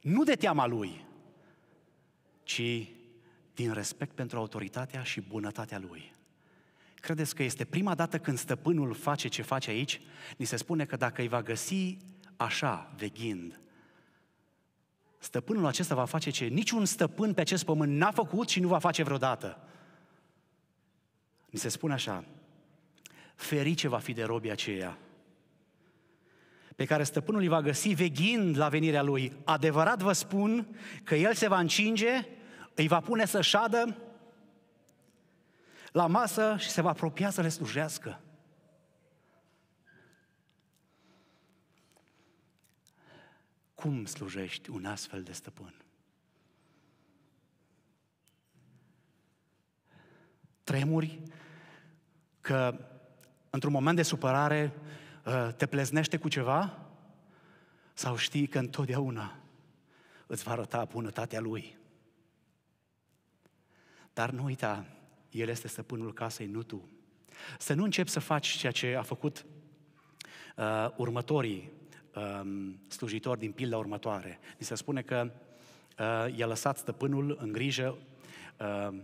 [SPEAKER 1] Nu de teama lui, ci din respect pentru autoritatea și bunătatea lui. Credeți că este prima dată când stăpânul face ce face aici? Ni se spune că dacă îi va găsi așa, veghind, stăpânul acesta va face ce niciun stăpân pe acest pământ n-a făcut și nu va face vreodată. Ni se spune așa, ferice va fi de robia aceea pe care stăpânul îi va găsi veghind la venirea lui. Adevărat vă spun că el se va încinge îi va pune să șadă la masă și se va apropia să le slujească. Cum slujești un astfel de stăpân? Tremuri că într-un moment de supărare uh, te pleznește cu ceva? Sau știi că întotdeauna îți va arăta bunătatea Lui? Dar nu uita, El este stăpânul casei, nu tu. Să nu începi să faci ceea ce a făcut uh, următorii uh, slujitori din pilda următoare. Ni se spune că uh, i-a lăsat stăpânul în grijă uh,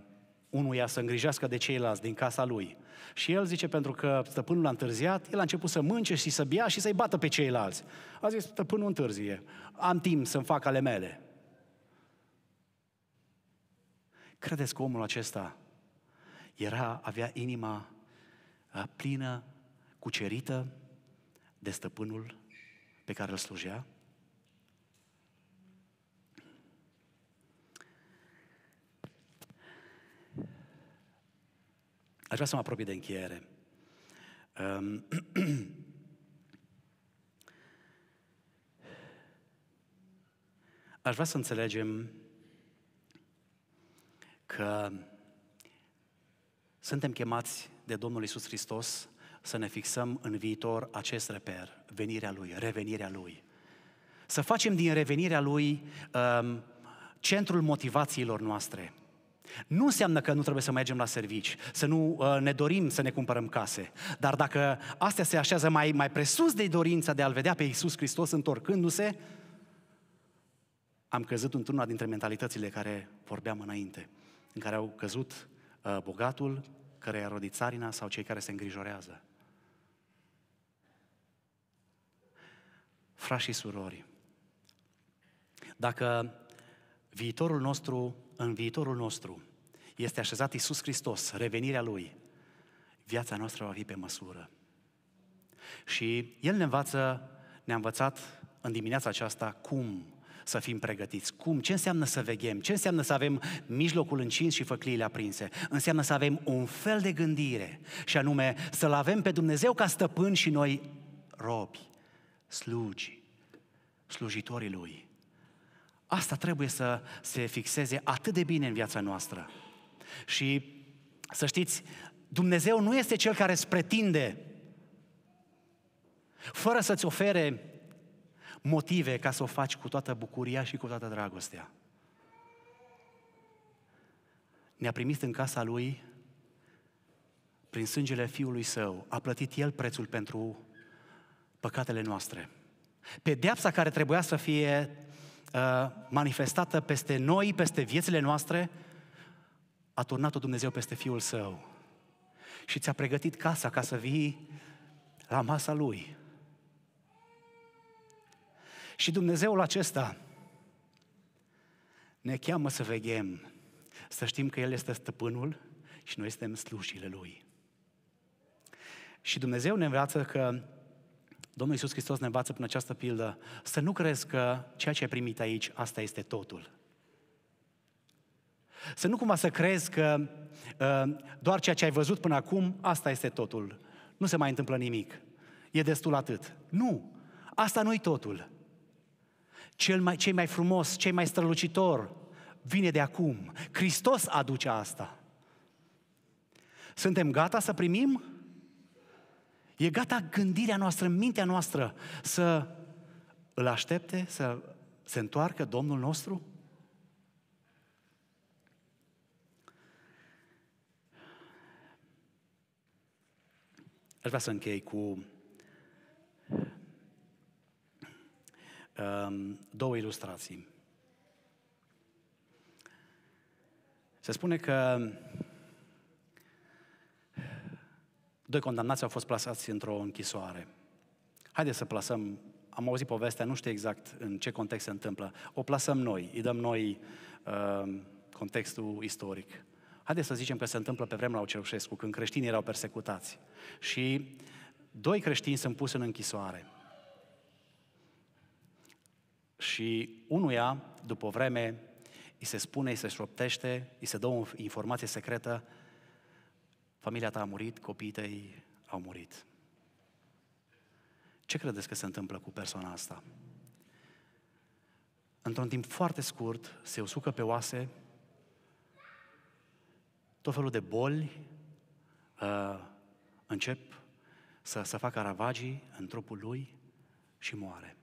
[SPEAKER 1] unuia să îngrijească de ceilalți din casa lui. Și el zice, pentru că stăpânul a întârziat, el a început să mânce și să bea și să-i bată pe ceilalți. A zis, stăpânul întârzie, am timp să-mi fac ale mele. Credeți că omul acesta era, avea inima plină, cucerită de stăpânul pe care îl slujea? Aș vrea să mă apropii de încheiere. Um, Aș vrea să înțelegem că suntem chemați de Domnul Isus Hristos să ne fixăm în viitor acest reper, venirea Lui, revenirea Lui. Să facem din revenirea Lui um, centrul motivațiilor noastre. Nu înseamnă că nu trebuie să mergem la servici, să nu uh, ne dorim să ne cumpărăm case, dar dacă astea se așează mai, mai presus de dorința de a-L vedea pe Iisus Hristos întorcându-se, am căzut într-una dintre mentalitățile care vorbeam înainte în care au căzut uh, bogatul, care i-a rodit țarina sau cei care se îngrijorează. Frași și surori, dacă viitorul nostru, în viitorul nostru, este așezat Iisus Hristos, revenirea Lui, viața noastră va fi pe măsură. Și El ne învață, ne-a învățat în dimineața aceasta cum să fim pregătiți. Cum? Ce înseamnă să veghem? Ce înseamnă să avem mijlocul încins și făcliile aprinse? Înseamnă să avem un fel de gândire și anume să-L avem pe Dumnezeu ca stăpân și noi robi, slugi, slujitorii Lui. Asta trebuie să se fixeze atât de bine în viața noastră. Și să știți, Dumnezeu nu este cel care îți pretinde fără să-ți ofere motive ca să o faci cu toată bucuria și cu toată dragostea. Ne-a primit în casa Lui prin sângele Fiului Său. A plătit El prețul pentru păcatele noastre. Pedeapsa care trebuia să fie uh, manifestată peste noi, peste viețile noastre, a turnat-o Dumnezeu peste Fiul Său. Și ți-a pregătit casa ca să vii la masa Lui. Și Dumnezeul acesta ne cheamă să veghem, să știm că El este stăpânul și noi suntem slujile Lui. Și Dumnezeu ne învață că Domnul Iisus Hristos ne învață prin această pildă să nu crezi că ceea ce ai primit aici, asta este totul. Să nu cumva să crezi că ă, doar ceea ce ai văzut până acum, asta este totul. Nu se mai întâmplă nimic. E destul atât. Nu! Asta nu-i totul cel mai, cei mai frumos, cei mai strălucitor, vine de acum. Hristos aduce asta. Suntem gata să primim? E gata gândirea noastră, mintea noastră să îl aștepte, să se întoarcă Domnul nostru? Aș vrea să închei cu Um, două ilustrații. Se spune că doi condamnați au fost plasați într-o închisoare. Haideți să plasăm, am auzit povestea, nu știu exact în ce context se întâmplă. O plasăm noi, îi dăm noi uh, contextul istoric. Haideți să zicem că se întâmplă pe vremea lui Ceaușescu, când creștinii erau persecutați. Și doi creștini sunt puși în închisoare. Și unuia, după vreme, îi se spune, îi se șoptește, îi se dă o informație secretă, familia ta a murit, copiii tăi au murit. Ce credeți că se întâmplă cu persoana asta? Într-un timp foarte scurt, se usucă pe oase, tot felul de boli uh, încep să, să facă ravagii în trupul lui și moare.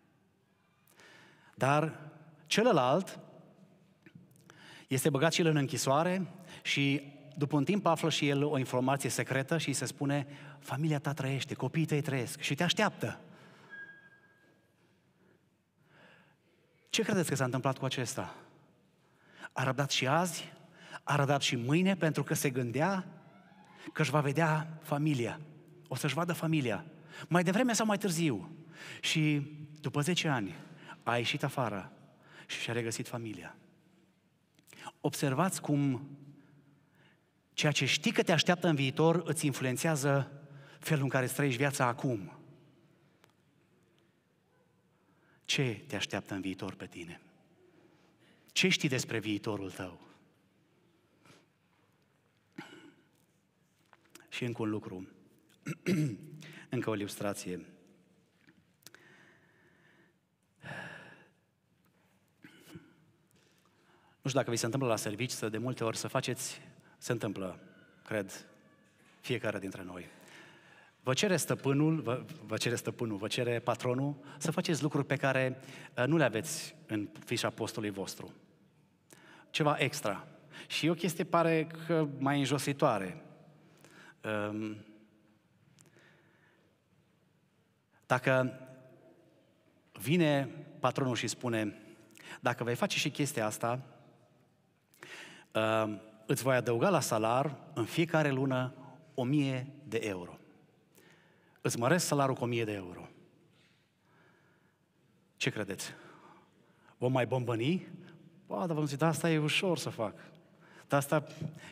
[SPEAKER 1] Dar celălalt este băgat și el în închisoare și după un timp află și el o informație secretă și îi se spune familia ta trăiește, copiii tăi trăiesc și te așteaptă. Ce credeți că s-a întâmplat cu acesta? A răbdat și azi, a răbdat și mâine pentru că se gândea că își va vedea familia. O să-și vadă familia. Mai devreme sau mai târziu. Și după 10 ani, a ieșit afară și și-a regăsit familia. Observați cum ceea ce știi că te așteaptă în viitor îți influențează felul în care îți trăiești viața acum. Ce te așteaptă în viitor pe tine? Ce știi despre viitorul tău? Și încă un lucru, încă o ilustrație. Nu știu dacă vi se întâmplă la servici, să de multe ori să faceți, se întâmplă, cred, fiecare dintre noi. Vă cere stăpânul, vă, vă cere stăpânul, vă cere patronul să faceți lucruri pe care uh, nu le aveți în fișa postului vostru. Ceva extra. Și o chestie pare că mai înjositoare. Um, dacă vine patronul și spune, dacă vei face și chestia asta, Ehm, îți voi adăuga la salar în fiecare lună 1000 de euro. Îți măresc salarul cu 1000 de euro. Ce credeți? Vom mai bombăni? Ba, dar vom zice, da, asta e ușor să fac. Dar asta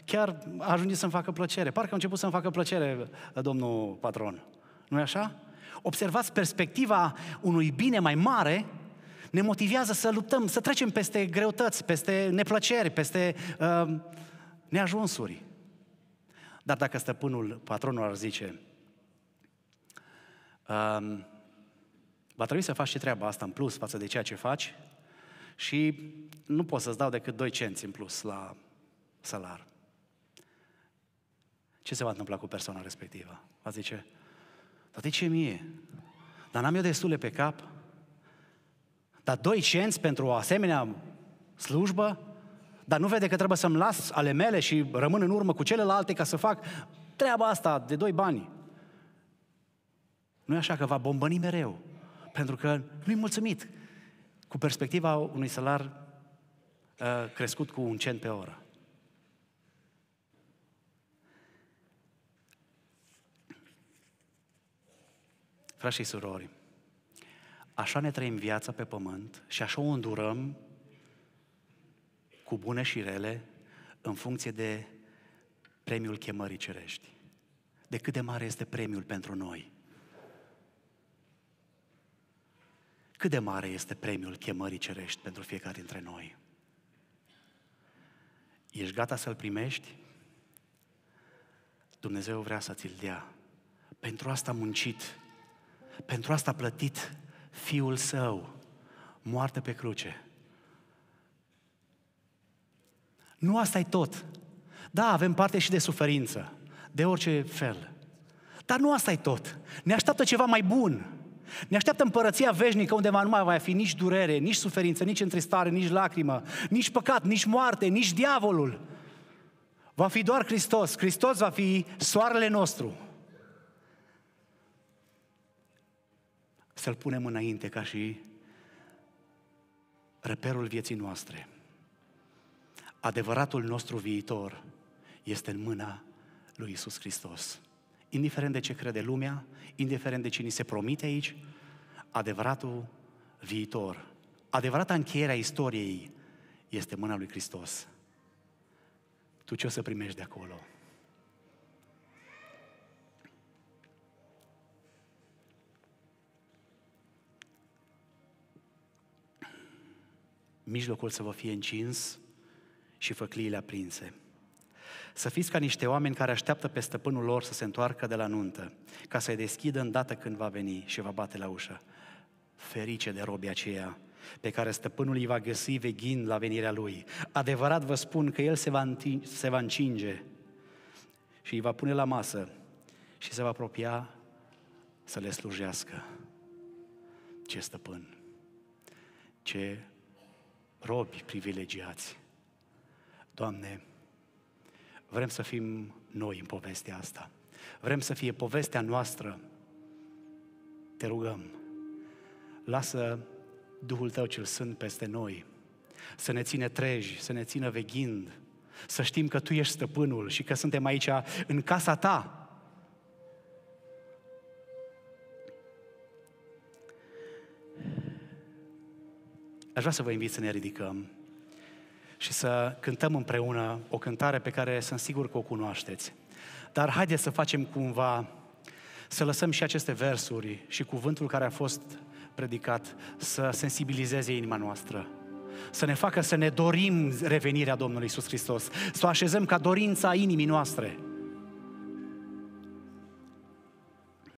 [SPEAKER 1] chiar a ajuns să-mi facă plăcere. Parcă a început să-mi facă plăcere, eh, domnul patron. nu e așa? Observați perspectiva unui bine mai mare ne motivează să luptăm, să trecem peste greutăți, peste neplăceri, peste uh, neajunsuri. Dar dacă stăpânul, patronul ar zice, uh, va trebui să faci și treaba asta în plus față de ceea ce faci și nu pot să-ți dau decât 2 cenți în plus la salar. Ce se va întâmpla cu persoana respectivă? Va zice, dar de ce mie? Dar n-am eu destule pe cap? Dar doi cenți pentru o asemenea slujbă? Dar nu vede că trebuie să-mi las ale mele și rămân în urmă cu celelalte ca să fac treaba asta de doi bani. Nu e așa că va bombăni mereu, pentru că nu-i mulțumit cu perspectiva unui salar uh, crescut cu un cent pe oră. Frașii și surori, așa ne trăim viața pe pământ și așa o îndurăm cu bune și rele în funcție de premiul chemării cerești. De cât de mare este premiul pentru noi? Cât de mare este premiul chemării cerești pentru fiecare dintre noi? Ești gata să-l primești? Dumnezeu vrea să ți-l dea. Pentru asta a muncit, pentru asta a plătit, Fiul Său, moarte pe cruce. Nu asta e tot. Da, avem parte și de suferință, de orice fel. Dar nu asta e tot. Ne așteaptă ceva mai bun. Ne așteaptă împărăția veșnică unde nu mai va fi nici durere, nici suferință, nici întristare, nici lacrimă, nici păcat, nici moarte, nici diavolul. Va fi doar Hristos. Hristos va fi soarele nostru. să-L punem înainte ca și reperul vieții noastre. Adevăratul nostru viitor este în mâna lui Isus Hristos. Indiferent de ce crede lumea, indiferent de ce ni se promite aici, adevăratul viitor, adevărata încheiere a istoriei este mâna lui Hristos. Tu ce o să primești de acolo? mijlocul să vă fie încins și făcliile aprinse. Să fiți ca niște oameni care așteaptă pe stăpânul lor să se întoarcă de la nuntă, ca să-i deschidă îndată când va veni și va bate la ușă. Ferice de robia aceea pe care stăpânul îi va găsi veghind la venirea lui. Adevărat vă spun că el se va, întinge, se va încinge și îi va pune la masă și se va apropia să le slujească. Ce stăpân! Ce robi privilegiați. Doamne, vrem să fim noi în povestea asta. Vrem să fie povestea noastră. Te rugăm, lasă Duhul Tău cel Sfânt peste noi, să ne ține treji, să ne țină veghind, să știm că Tu ești stăpânul și că suntem aici în casa Ta, Aș vrea să vă invit să ne ridicăm și să cântăm împreună o cântare pe care sunt sigur că o cunoașteți. Dar haideți să facem cumva, să lăsăm și aceste versuri și cuvântul care a fost predicat să sensibilizeze inima noastră să ne facă să ne dorim revenirea Domnului Isus Hristos, să o așezăm ca dorința inimii noastre.